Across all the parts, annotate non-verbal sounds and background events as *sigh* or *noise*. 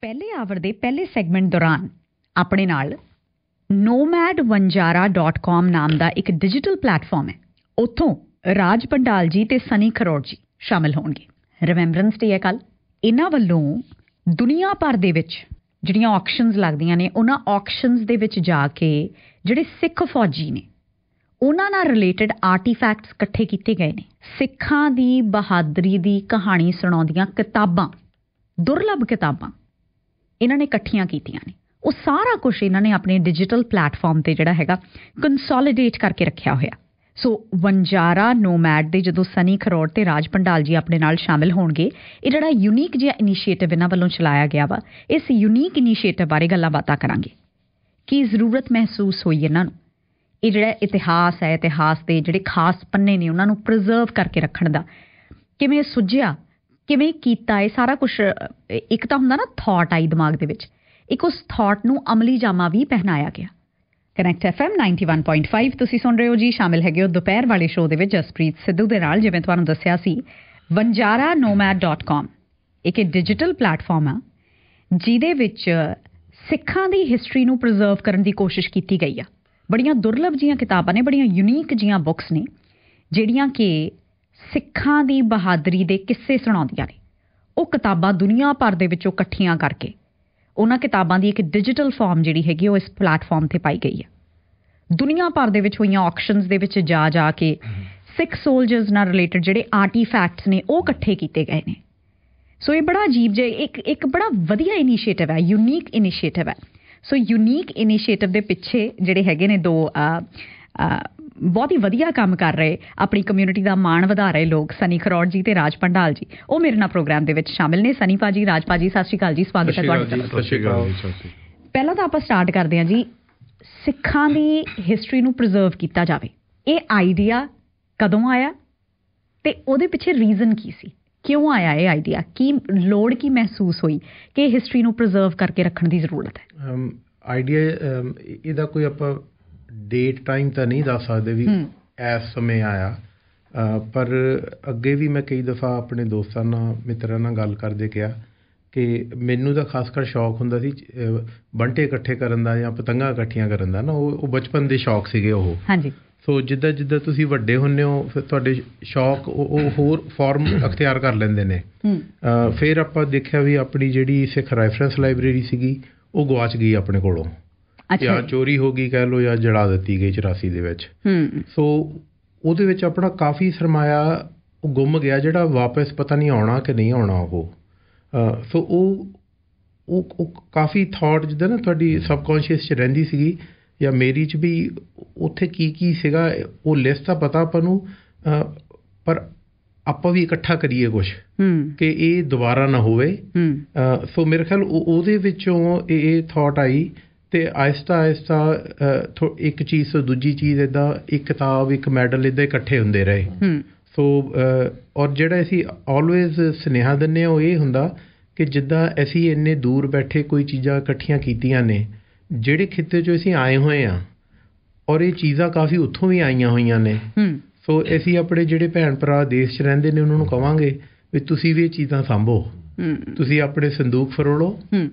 ਪਹਿਲੇ ਆਵਰ ਦੇ ਪਹਿਲੇ ਸੈਗਮੈਂਟ ਦੌਰਾਨ ਆਪਣੇ ਨਾਲ nomadvanjara.com ਨਾਮ ਦਾ ਇੱਕ ਡਿਜੀਟਲ ਪਲੇਟਫਾਰਮ ਹੈ ਉੱਥੋਂ ਰਾਜ ਪੰਡਾਲ ਜੀ ਤੇ ਸਨੀ ਖਰੋੜ ਜੀ ਸ਼ਾਮਿਲ ਹੋਣਗੇ ਰਿਮੈਂਬਰੈਂਸ ਡੇ ਹੈ ਕੱਲ ਇਹਨਾਂ ਵੱਲੋਂ ਦੁਨੀਆ ਭਰ ਦੇ ਵਿੱਚ ਜਿਹੜੀਆਂ ਆਕਸ਼ਨਸ ਲੱਗਦੀਆਂ ਨੇ ਉਹਨਾਂ ਆਕਸ਼ਨਸ ਦੇ ਵਿੱਚ ਜਾ ਕੇ ਜਿਹੜੇ ਸਿੱਖ ਫੌਜੀ ਨੇ ਉਹਨਾਂ ਨਾਲ ਰਿਲੇਟਡ ਆਰਟੀਫੈਕਟਸ ਇਕੱਠੇ ਕੀਤੇ ਗਏ ਨੇ ਸਿੱਖਾਂ ਦੀ ਬਹਾਦਰੀ ਦੀ ਕਹਾਣੀ ਸੁਣਾਉਂਦੀਆਂ ਕਿਤਾਬਾਂ ਦੁਰਲੱਭ ਕਿਤਾਬਾਂ ਇਹਨਾਂ ਨੇ ਇਕੱਠੀਆਂ ਕੀਤੀਆਂ ਨੇ ਉਹ ਸਾਰਾ ਕੁਝ ਇਹਨਾਂ ਨੇ ਆਪਣੇ ਡਿਜੀਟਲ ਪਲੇਟਫਾਰਮ ਤੇ ਜਿਹੜਾ ਹੈਗਾ ਕੰਸੋਲੀਡੇਟ ਕਰਕੇ ਰੱਖਿਆ ਹੋਇਆ ਸੋ ਵੰਜਾਰਾ ਨੋਮੈਡ ਦੇ ਜਦੋਂ ਸਨੀ ਖਰੋੜ ਤੇ ਰਾਜ ਪੰਡਾਲ ਜੀ ਆਪਣੇ ਨਾਲ ਸ਼ਾਮਿਲ ਹੋਣਗੇ ਇਹ ਜਿਹੜਾ ਯੂਨੀਕ ਜਿਹਾ ਇਨੀਸ਼ੀਏਟਿਵ ਇਹਨਾਂ ਵੱਲੋਂ ਚਲਾਇਆ ਗਿਆ ਵਾ ਇਸ ਯੂਨੀਕ ਇਨੀਸ਼ੀਏਟਿਵ ਬਾਰੇ ਗੱਲਾਂ ਬਾਤਾਂ ਕਰਾਂਗੇ ਕੀ ਜ਼ਰੂਰਤ ਮਹਿਸੂਸ ਹੋਈ ਇਹਨਾਂ ਨੂੰ ਇਹ ਜਿਹੜਾ ਇਤਿਹਾਸ ਹੈ ਇਤਿਹਾਸ ਦੇ ਜਿਹੜੇ ਖਾਸ ਪੰਨੇ ਨੇ ਉਹਨਾਂ ਨੂੰ ਪ੍ਰੀਜ਼ਰਵ ਕਰਕੇ ਰੱਖਣ ਦਾ ਕਿਵੇਂ ਸੁਝਿਆ ਕਿਵੇਂ ਕੀਤਾ ਇਹ ਸਾਰਾ ਕੁਝ ਇੱਕ ਤਾਂ ਹੁੰਦਾ ਨਾ ਥਾਟ ਆਈ ਦਿਮਾਗ ਦੇ ਵਿੱਚ ਇੱਕ ਉਸ ਥਾਟ ਨੂੰ ਅਮਲੀ ਜਾਮਾ ਵੀ ਪਹਿਨਾਇਆ ਗਿਆ ਕਨੈਕਟ ਐਫਐਮ 91.5 ਤੁਸੀਂ ਸੁਣ ਰਹੇ ਹੋ ਜੀ ਸ਼ਾਮਿਲ ਹੈਗੇ ਹੋ ਦੁਪਹਿਰ ਵਾਲੇ ਸ਼ੋਅ ਦੇ ਵਿੱਚ ਜਸਪ੍ਰੀਤ ਸਿੱਧੂ ਦੇ ਨਾਲ ਜਿਵੇਂ ਤੁਹਾਨੂੰ ਦੱਸਿਆ ਸੀ nomad.com ਇੱਕ ਡਿਜੀਟਲ ਪਲੇਟਫਾਰਮ ਆ ਜਿਹਦੇ ਵਿੱਚ ਸਿੱਖਾਂ ਦੀ ਹਿਸਟਰੀ ਨੂੰ ਪ੍ਰੀਜ਼ਰਵ ਕਰਨ ਦੀ ਕੋਸ਼ਿਸ਼ ਕੀਤੀ ਗਈ ਆ ਬੜੀਆਂ ਦੁਰਲਭ ਜੀਆਂ ਕਿਤਾਬਾਂ ਨੇ ਬੜੀਆਂ ਯੂਨੀਕ ਜੀਆਂ ਬੁੱਕਸ ਨੇ ਜਿਹੜੀਆਂ ਕਿ ਸਿੱਖਾਂ ਦੀ ਬਹਾਦਰੀ ਦੇ ਕਿੱਸੇ ਸੁਣਾਉਂਦੀਆਂ ਨੇ ਉਹ ਕਿਤਾਬਾਂ ਦੁਨੀਆ ਭਰ ਦੇ ਵਿੱਚੋਂ ਇਕੱਠੀਆਂ ਕਰਕੇ ਉਹਨਾਂ ਕਿਤਾਬਾਂ ਦੀ ਇੱਕ ਡਿਜੀਟਲ ਫਾਰਮ ਜਿਹੜੀ ਹੈਗੀ ਉਹ ਇਸ ਪਲੇਟਫਾਰਮ ਤੇ ਪਾਈ ਗਈ ਹੈ ਦੁਨੀਆ ਭਰ ਦੇ ਵਿੱਚ ਹੋਈਆਂ ਆਕਸ਼ਨਸ ਦੇ ਵਿੱਚ ਜਾ ਜਾ ਕੇ ਸਿੱਖ ਸੋਲਜਰਸ ਨਾਲ ਰਿਲੇਟਡ ਜਿਹੜੇ ਆਰਟੀਫੈਕਟਸ ਨੇ ਉਹ ਇਕੱਠੇ ਕੀਤੇ ਗਏ ਨੇ ਸੋ ਇਹ ਬੜਾ ਅਜੀਬ ਜਿਹਾ ਇੱਕ ਇੱਕ ਬੜਾ ਵਧੀਆ ਇਨੀਸ਼ੀਏਟਿਵ ਹੈ ਯੂਨੀਕ ਇਨੀਸ਼ੀਏਟਿਵ ਹੈ ਸੋ ਯੂਨੀਕ ਇਨੀਸ਼ੀਏਟਿਵ ਦੇ ਪਿੱਛੇ ਜਿਹੜੇ ਹੈਗੇ ਨੇ ਦੋ ਬਹੁਤ ਹੀ ਵਧੀਆ ਕੰਮ ਕਰ ਰਹੇ ਆਪਣੀ ਕਮਿਊਨਿਟੀ ਦਾ ਮਾਣ ਵਧਾ ਰਹੇ ਲੋਕ ਸਨੀ ਖਰੋੜ ਜੀ ਤੇ ਰਾਜ ਪੰਡਾਲ ਜੀ ਉਹ ਮੇਰੇ ਨਾਲ ਪ੍ਰੋਗਰਾਮ ਦੇ ਵਿੱਚ ਸ਼ਾਮਿਲ ਨੇ ਸਨੀ ਪਾਜੀ ਰਾਜ ਪਾਜੀ ਸਤਿ ਸ਼੍ਰੀ ਅਕਾਲ ਜੀ ਸਵਾਗਤ ਹੈ ਤੁਹਾਡਾ ਸਤਿ ਸ਼੍ਰੀ ਅਕਾਲ ਪਹਿਲਾਂ ਤਾਂ ਆਪਾਂ ਸਟਾਰਟ ਕਰਦੇ ਹਾਂ ਜੀ ਸਿੱਖਾਂ ਦੀ ਹਿਸਟਰੀ ਨੂੰ ਪ੍ਰੀਜ਼ਰਵ ਕੀਤਾ ਜਾਵੇ ਇਹ ਆਈਡੀਆ ਕਦੋਂ ਆਇਆ ਤੇ ਉਹਦੇ ਪਿੱਛੇ ਰੀਜ਼ਨ ਕੀ ਸੀ ਕਿਉਂ ਆਇਆ ਇਹ ਆਈਡੀਆ ਕੀ ਲੋੜ ਕੀ ਮਹਿਸੂਸ ਹੋਈ ਕਿ ਹਿਸਟਰੀ ਨੂੰ ਪ੍ਰੀਜ਼ਰਵ ਕਰਕੇ ਰੱਖਣ ਦੀ ਜ਼ਰੂਰਤ ਹੈ ਆਈਡੀਆ ਇਹਦਾ ਕੋਈ ਆਪਾਂ ਡੇਟ ਟਾਈਮ ਤਾਂ ਨਹੀਂ ਦੱਸ ਸਕਦੇ ਵੀ ਇਸ ਸਮੇਂ ਆਇਆ ਪਰ ਅੱਗੇ ਵੀ ਮੈਂ ਕਈ ਦਫਾ ਆਪਣੇ ਦੋਸਤਾਂ ਨਾਲ ਮਿੱਤਰਾਂ ਨਾਲ ਗੱਲ ਕਰਦੇ ਕਿਹਾ ਕਿ ਮੈਨੂੰ ਤਾਂ ਖਾਸ ਕਰ ਸ਼ੌਕ ਹੁੰਦਾ ਸੀ ਬੰਟੇ ਇਕੱਠੇ ਕਰਨ ਦਾ ਜਾਂ ਪਤੰਗਾਂ ਇਕੱਠੀਆਂ ਕਰਨ ਦਾ ਨਾ ਉਹ ਉਹ ਬਚਪਨ ਦੇ ਸ਼ੌਕ ਸੀਗੇ ਉਹ ਹਾਂਜੀ ਸੋ ਜਿੱਦਾਂ ਜਿੱਦਾਂ ਤੁਸੀਂ ਵੱਡੇ ਹੁੰਨੇ ਹੋ ਫਿਰ ਤੁਹਾਡੇ ਸ਼ੌਕ ਉਹ ਹੋਰ ਫਾਰਮ *coughs* ਅਖਤਿਆਰ ਕਰ ਲੈਂਦੇ ਨੇ ਫਿਰ ਆਪਾਂ ਦੇਖਿਆ ਵੀ ਆਪਣੀ ਜਿਹੜੀ ਸਿੱਖ ਰੈਫਰੈਂਸ ਲਾਇਬ੍ਰੇਰੀ ਸੀਗੀ ਉਹ ਗਵਾਚ ਗਈ ਆਪਣੇ ਕੋਲੋਂ ਜਾਂ ਚੋਰੀ ਹੋ ਗਈ ਕਹਿ ਲੋ ਜਾਂ ਜੜਾ ਦਿੱਤੀ ਗਈ 84 ਦੇ ਵਿੱਚ ਹੂੰ ਸੋ ਉਹਦੇ ਵਿੱਚ ਆਪਣਾ ਕਾਫੀ ਸਰਮਾਇਆ ਗੁੰਮ ਗਿਆ ਜਿਹੜਾ ਵਾਪਸ ਪਤਾ ਨਹੀਂ ਆਉਣਾ ਕਿ ਨਹੀਂ ਆਉਣਾ ਉਹ ਸੋ ਉਹ ਉਹ ਕਾਫੀ ਥਾਟ ਜਿੱਦਾਂ ਨਾ ਤੁਹਾਡੀ ਸਬਕੌਂਸ਼ੀਅਸ ਚ ਰਹਿੰਦੀ ਸੀਗੀ ਜਾਂ ਮੇਰੀ ਚ ਵੀ ਉੱਥੇ ਕੀ ਕੀ ਸੀਗਾ ਉਹ ਲਿਸਟ ਤਾਂ ਪਤਾ ਆਪਾਂ ਨੂੰ ਪਰ ਆਪਾਂ ਵੀ ਇਕੱਠਾ ਕਰੀਏ ਕੁਝ ਹੂੰ ਕਿ ਇਹ ਦੁਬਾਰਾ ਨਾ ਹੋਵੇ ਹੂੰ ਸੋ ਮੇਰੇ ਖਿਆਲ ਉਹਦੇ ਵਿੱਚੋਂ ਇਹ ਥਾਟ ਆਈ ਤੇ ਆਇਸਤਾ ਆਇਸਤਾ ਇੱਕ ਚੀਜ਼ ਤੋਂ ਦੂਜੀ ਚੀਜ਼ ਇਦਾਂ ਇੱਕ ਕਿਤਾਬ ਇੱਕ ਮੈਡਲ ਇਦਾਂ ਇਕੱਠੇ ਹੁੰਦੇ ਰਹੇ ਹੂੰ ਸੋ ਔਰ ਜਿਹੜਾ ਅਸੀਂ ਆਲਵੇਜ਼ ਸਨੇਹਾ ਦਿੰਨੇ ਹੋ ਉਹ ਇਹ ਹੁੰਦਾ ਕਿ ਜਿੱਦਾਂ ਅਸੀਂ ਇੰਨੇ ਦੂਰ ਬੈਠੇ ਕੋਈ ਚੀਜ਼ਾਂ ਇਕੱਠੀਆਂ ਕੀਤੀਆਂ ਨੇ ਜਿਹੜੇ ਖਿੱਤੇ 'ਚੋਂ ਅਸੀਂ ਆਏ ਹੋਏ ਆ ਔਰ ਇਹ ਚੀਜ਼ਾਂ ਕਾਫੀ ਉੱਥੋਂ ਵੀ ਆਈਆਂ ਹੋਈਆਂ ਨੇ ਹੂੰ ਸੋ ਅਸੀਂ ਆਪਣੇ ਜਿਹੜੇ ਭੈਣ ਭਰਾ ਦੇਸ਼ 'ਚ ਰਹਿੰਦੇ ਨੇ ਉਹਨਾਂ ਨੂੰ ਕਵਾਂਗੇ ਵੀ ਤੁਸੀਂ ਵੀ ਇਹ ਚੀਜ਼ਾਂ ਸੰਭੋ ਤੁਸੀਂ ਆਪਣੇ ਸੰਦੂਕ ਫਰੋਲੋ ਹੂੰ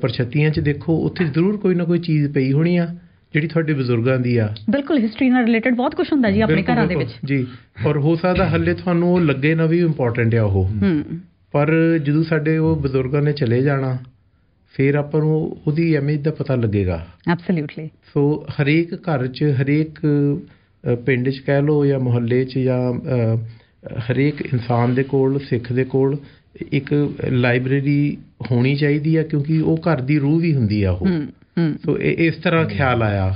ਪਰਛਤੀਆਂ 'ਚ ਦੇਖੋ ਉੱਥੇ ਜ਼ਰੂਰ ਕੋਈ ਨਾ ਕੋਈ ਚੀਜ਼ ਪਈ ਹੋਣੀ ਆ ਜਿਹੜੀ ਤੁਹਾਡੇ ਬਜ਼ੁਰਗਾਂ ਦੀ ਆ ਬਿਲਕੁਲ ਹਿਸਟਰੀ ਨਾਲ ਰਿਲੇਟਡ ਬਹੁਤ ਕੁਝ ਹੁੰਦਾ ਜੀ ਆਪਣੇ ਘਰਾਂ ਦੇ ਵਿੱਚ ਜੀ ਔਰ ਹੋ ਸਕਦਾ ਹੱਲੇ ਤੁਹਾਨੂੰ ਉਹ ਲੱਗੇ ਨਾ ਵੀ ਇੰਪੋਰਟੈਂਟ ਆ ਉਹ ਪਰ ਜਦੋਂ ਸਾਡੇ ਉਹ ਬਜ਼ੁਰਗਾਂ ਨੇ ਚਲੇ ਜਾਣਾ ਫਿਰ ਆਪਾਂ ਨੂੰ ਉਹਦੀ ਇਮੇਜ ਦਾ ਪਤਾ ਲੱਗੇਗਾ ਐਬਸੋਲੂਟਲੀ ਸੋ ਹਰੇਕ ਘਰ 'ਚ ਹਰੇਕ ਪਿੰਡ 'ਚ ਕਹਿ ਲਓ ਜਾਂ ਮੁਹੱਲੇ 'ਚ ਜਾਂ ਹਰੇਕ ਇਨਸਾਨ ਦੇ ਕੋਲ ਸਿੱਖ ਦੇ ਕੋਲ ਇੱਕ ਲਾਇਬ੍ਰੇਰੀ ਹੋਣੀ ਚਾਹੀਦੀ ਆ ਕਿਉਂਕਿ ਉਹ ਘਰ ਦੀ ਰੂਹ ਵੀ ਹੁੰਦੀ ਆ ਉਹ ਹੂੰ ਸੋ ਇਸ ਤਰ੍ਹਾਂ ਖਿਆਲ ਆਇਆ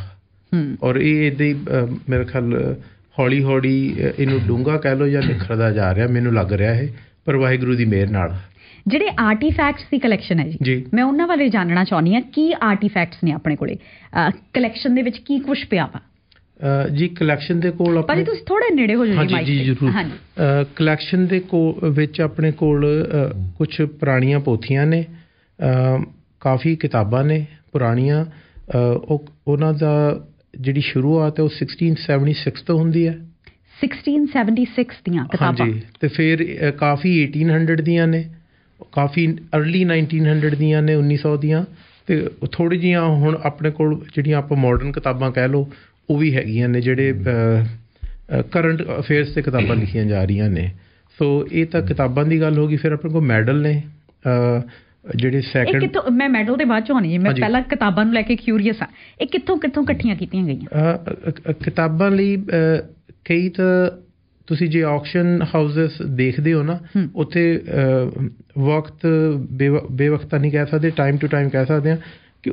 ਹੂੰ ਔਰ ਇਹ ਇਹਦੇ ਮੇਰੇ ਖਿਆਲ ਹੌਲੀ ਹੌਲੀ ਇਹਨੂੰ ਡੂੰਗਾ ਕਹਿ ਲੋ ਜਾਂ ਨਿਖਰਦਾ ਜਾ ਰਿਹਾ ਮੈਨੂੰ ਲੱਗ ਰਿਹਾ ਹੈ ਪਰ ਵਾਹਿਗੁਰੂ ਦੀ ਮਿਹਰ ਨਾਲ ਜਿਹੜੇ ਆਰਟੀਫੈਕਟਸ ਦੀ ਕਲੈਕਸ਼ਨ ਹੈ ਜੀ ਮੈਂ ਉਹਨਾਂ ਬਾਰੇ ਜਾਣਨਾ ਚਾਹੁੰਦੀ ਆ ਕੀ ਆਰਟੀਫੈਕਟਸ ਨੇ ਆਪਣੇ ਕੋਲੇ ਕਲੈਕਸ਼ਨ ਦੇ ਵਿੱਚ ਕੀ ਕੁਝ ਪਿਆ ਵਾ ਜੀ ਕਲੈਕਸ਼ਨ ਦੇ ਕੋਲ ਆਪਣੇ ਪਰ ਤੁਸੀਂ ਥੋੜੇ ਨੇੜੇ ਹੋ ਜਾਓ ਜੀ ਜੀ ਜ਼ਰੂਰ ਕਲੈਕਸ਼ਨ ਦੇ ਕੋਲ ਵਿੱਚ ਆਪਣੇ ਕੋਲ ਕੁਝ ਪੁਰਾਣੀਆਂ ਪੋਥੀਆਂ ਨੇ ਕਾਫੀ ਕਿਤਾਬਾਂ ਨੇ ਪੁਰਾਣੀਆਂ ਉਹ ਉਹਨਾਂ ਦਾ ਜਿਹੜੀ ਸ਼ੁਰੂਆਤ ਹੈ ਉਹ 1676 ਤੋਂ ਹੁੰਦੀ ਹੈ 1676 ਦੀਆਂ ਕਿਤਾਬਾਂ ਜੀ ਤੇ ਫਿਰ ਕਾਫੀ 1800 ਦੀਆਂ ਨੇ ਕਾਫੀ अर्ਲੀ 1900 ਦੀਆਂ ਨੇ 1900 ਦੀਆਂ ਤੇ ਥੋੜੀ ਜੀਆਂ ਹੁਣ ਆਪਣੇ ਕੋਲ ਜਿਹੜੀਆਂ ਆਪਾਂ ਮਾਡਰਨ ਕਿਤਾਬਾਂ ਕਹਿ ਲਓ ਉਹ ਵੀ ਹੈਗੀਆਂ ਨੇ ਜਿਹੜੇ ਕਰੰਟ ਅਫੇਅਰਸ ਤੇ ਕਿਤਾਬਾਂ ਲਿਖੀਆਂ ਜਾ ਰਹੀਆਂ ਨੇ ਸੋ ਇਹ ਤਾਂ ਕਿਤਾਬਾਂ ਦੀ ਗੱਲ ਹੋ ਗਈ ਫਿਰ ਆਪਣੇ ਕੋਲ ਮੈਡਲ ਨੇ ਜਿਹੜੇ ਸੈਕੰਡ ਮੈਂ ਮੈਡਲ ਦੇ ਬਾਅਦ ਚ ਆਉਣੀ ਹੈ ਮੈਂ ਪਹਿਲਾਂ ਕਿਤਾਬਾਂ ਨੂੰ ਲੈ ਕੇ ਕਿਊਰੀਅਸ ਆ ਇਹ ਕਿੱਥੋਂ ਕਿੱਥੋਂ ਇਕੱਠੀਆਂ ਕੀਤੀਆਂ ਗਈਆਂ ਕਿਤਾਬਾਂ ਲਈ ਕਈ ਤਾਂ ਤੁਸੀਂ ਜੇ ਆਕਸ਼ਨ ਹਾਊਸਸ ਦੇਖਦੇ ਹੋ ਨਾ ਉੱਥੇ ਵਕਤ ਬੇਵਕਤਾ ਨਹੀਂ ਕਹਿ ਸਕਦੇ ਟਾਈਮ ਟੂ ਟਾਈਮ ਕਹਿ ਸਕਦੇ ਆ ਕਿ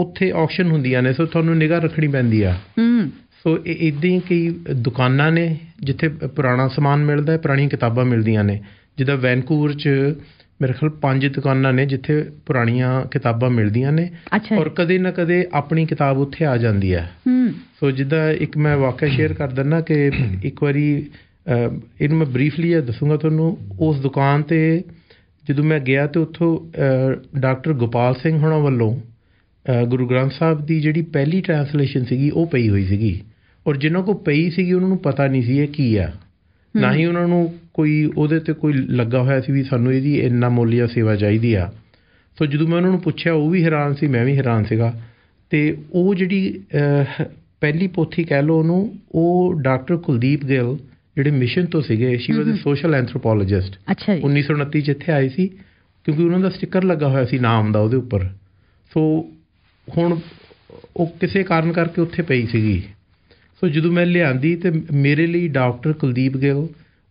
ਉੱਥੇ ਆਕਸ਼ਨ ਹੁੰਦੀਆਂ ਨੇ ਸੋ ਤੁਹਾਨੂੰ ਨਿਗਾਹ ਰੱਖਣੀ ਪੈਂਦੀ ਆ ਹੂੰ ਸੋ ਇਦਾਂ ਹੀ ਕਈ ਦੁਕਾਨਾਂ ਨੇ ਜਿੱਥੇ ਪੁਰਾਣਾ ਸਮਾਨ ਮਿਲਦਾ ਹੈ ਪੁਰਾਣੀਆਂ ਕਿਤਾਬਾਂ ਮਿਲਦੀਆਂ ਨੇ ਜਿੱਦਾਂ ਵੈਨਕੂਵਰ 'ਚ ਮੇਰੇ ਖਿਆਲ ਪੰਜ ਦੁਕਾਨਾਂ ਨੇ ਜਿੱਥੇ ਪੁਰਾਣੀਆਂ ਕਿਤਾਬਾਂ ਮਿਲਦੀਆਂ ਨੇ ਔਰ ਕਦੇ ਨਾ ਕਦੇ ਆਪਣੀ ਕਿਤਾਬ ਉੱਥੇ ਆ ਜਾਂਦੀ ਹੈ ਸੋ ਜਿੱਦਾਂ ਇੱਕ ਮੈਂ ਵਾਕਿਆ ਸ਼ੇਅਰ ਕਰ ਦਿੰਨਾ ਕਿ ਇੱਕ ਵਾਰੀ ਇਹਨੂੰ ਮੈਂ ਬਰੀਫਲੀ ਇਹ ਦੱਸੂਗਾ ਤੁਹਾਨੂੰ ਉਸ ਦੁਕਾਨ ਤੇ ਜਦੋਂ ਮੈਂ ਗਿਆ ਤੇ ਉੱਥੋਂ ਡਾਕਟਰ ਗੋਪਾਲ ਸਿੰਘ ਹੁਣਾਂ ਵੱਲੋਂ ਗੁਰੂ ਗ੍ਰੰਥ ਸਾਹਿਬ ਦੀ ਜਿਹੜੀ ਪਹਿਲੀ ਟ੍ਰਾਂਸਲੇਸ਼ਨ ਸੀਗੀ ਉਹ ਪਈ ਹੋਈ ਸੀਗੀ ਔਰ ਜਿਨ੍ਹਾਂ ਕੋ ਪਈ ਸੀਗੀ ਉਹਨਾਂ ਨੂੰ ਪਤਾ ਨਹੀਂ ਸੀ ਇਹ ਕੀ ਆ ਨਾ ਹੀ ਉਹਨਾਂ ਨੂੰ ਕੋਈ ਉਹਦੇ ਤੇ ਕੋਈ ਲੱਗਾ ਹੋਇਆ ਸੀ ਵੀ ਸਾਨੂੰ ਇਹਦੀ ਇੰਨਾ ਮੋਲੀਆ ਸੇਵਾ ਚਾਹੀਦੀ ਆ ਸੋ ਜਦੋਂ ਮੈਂ ਉਹਨਾਂ ਨੂੰ ਪੁੱਛਿਆ ਉਹ ਵੀ ਹੈਰਾਨ ਸੀ ਮੈਂ ਵੀ ਹੈਰਾਨ ਸੀਗਾ ਤੇ ਉਹ ਜਿਹੜੀ ਪਹਿਲੀ ਪੋਥੀ ਕਹਿ ਲੋ ਉਹਨੂੰ ਉਹ ਡਾਕਟਰ ਕੁਲਦੀਪ ਗਿੱਲ ਜਿਹੜੇ ਮਿਸ਼ਨ ਤੋਂ ਸੀਗੇ ਸ਼ੀ ਵਾਸ ਅ ਸੋਸ਼ਲ ਐਂਥਰੋਪੋਲੋਜਿਸਟ 1929 ਜਿੱਥੇ ਆਏ ਸੀ ਕਿਉਂਕਿ ਉਹਨਾਂ ਦਾ ਸਟicker ਲੱਗਾ ਹੋਇਆ ਸੀ ਨਾਮ ਦਾ ਉਹਦੇ ਉੱਪਰ ਸੋ ਹੁਣ ਉਹ ਕਿਸੇ ਕਾਰਨ ਕਰਕੇ ਉੱਥੇ ਪਈ ਸੀਗੀ ਸੋ ਜਦੋਂ ਮੈਂ ਲਿਆਂਦੀ ਤੇ ਮੇਰੇ ਲਈ ਡਾਕਟਰ ਕੁਲਦੀਪ ਗਿੱਲ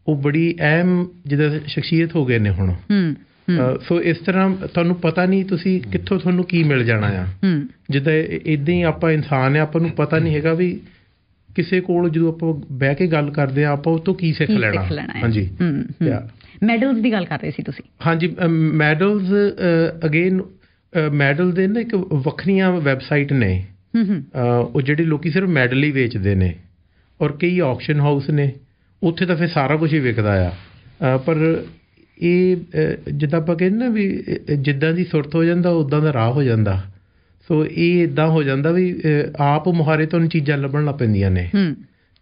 ਉਹ ਬੜੀ ਅਹਿਮ ਜਿਹਦਾ ਸ਼ਖਸੀਅਤ ਹੋ ਗਏ ਨੇ ਹੁਣ ਹੂੰ ਸੋ ਇਸ ਤਰ੍ਹਾਂ ਤੁਹਾਨੂੰ ਪਤਾ ਨਹੀਂ ਤੁਸੀਂ ਕਿੱਥੋਂ ਤੁਹਾਨੂੰ ਕੀ ਮਿਲ ਜਾਣਾ ਆ ਜਿੱਦਾਂ ਇਦਾਂ ਹੀ ਆਪਾਂ ਇਨਸਾਨ ਆ ਆਪਾਂ ਨੂੰ ਪਤਾ ਨਹੀਂ ਹੈਗਾ ਵੀ ਕਿਸੇ ਕੋਲ ਜਦੋਂ ਆਪਾਂ ਬਹਿ ਕੇ ਗੱਲ ਕਰਦੇ ਆ ਆਪਾਂ ਉਹ ਤੋਂ ਕੀ ਸਿੱਖ ਲੈਣਾ ਹਾਂਜੀ ਮੈਡਲਸ ਦੀ ਗੱਲ ਕਰ ਰਹੇ ਸੀ ਤੁਸੀਂ ਹਾਂਜੀ ਮੈਡਲਸ ਅਗੇਨ ਮੈਡਲ ਦੇ ਨਾ ਇੱਕ ਵੱਖਰੀਆਂ ਵੈਬਸਾਈਟ ਨੇ ਹੂੰ ਉਹ ਜਿਹੜੇ ਲੋਕੀ ਸਿਰਫ ਮੈਡਲ ਹੀ ਵੇਚਦੇ ਨੇ ਔਰ ਕਈ ਆਕਸ਼ਨ ਹਾਊਸ ਨੇ ਉੱਥੇ ਤਾਂ ਫੇ ਸਾਰਾ ਕੁਝ ਹੀ ਵਿਕਦਾ ਆ ਪਰ ਇਹ ਜਿੱਦਾਂ ਆਪਾਂ ਕਹਿੰਦੇ ਨਾ ਵੀ ਜਿੱਦਾਂ ਦੀ ਸੁਰਤ ਹੋ ਜਾਂਦਾ ਉਦਾਂ ਦਾ ਰਾਹ ਹੋ ਜਾਂਦਾ ਸੋ ਇਹ ਇਦਾਂ ਹੋ ਜਾਂਦਾ ਵੀ ਆਪ ਮੁਹਾਰੇ ਤੋਂ ਚੀਜ਼ਾਂ ਲੱਭਣ ਲੱਗ ਪੈਂਦੀਆਂ ਨੇ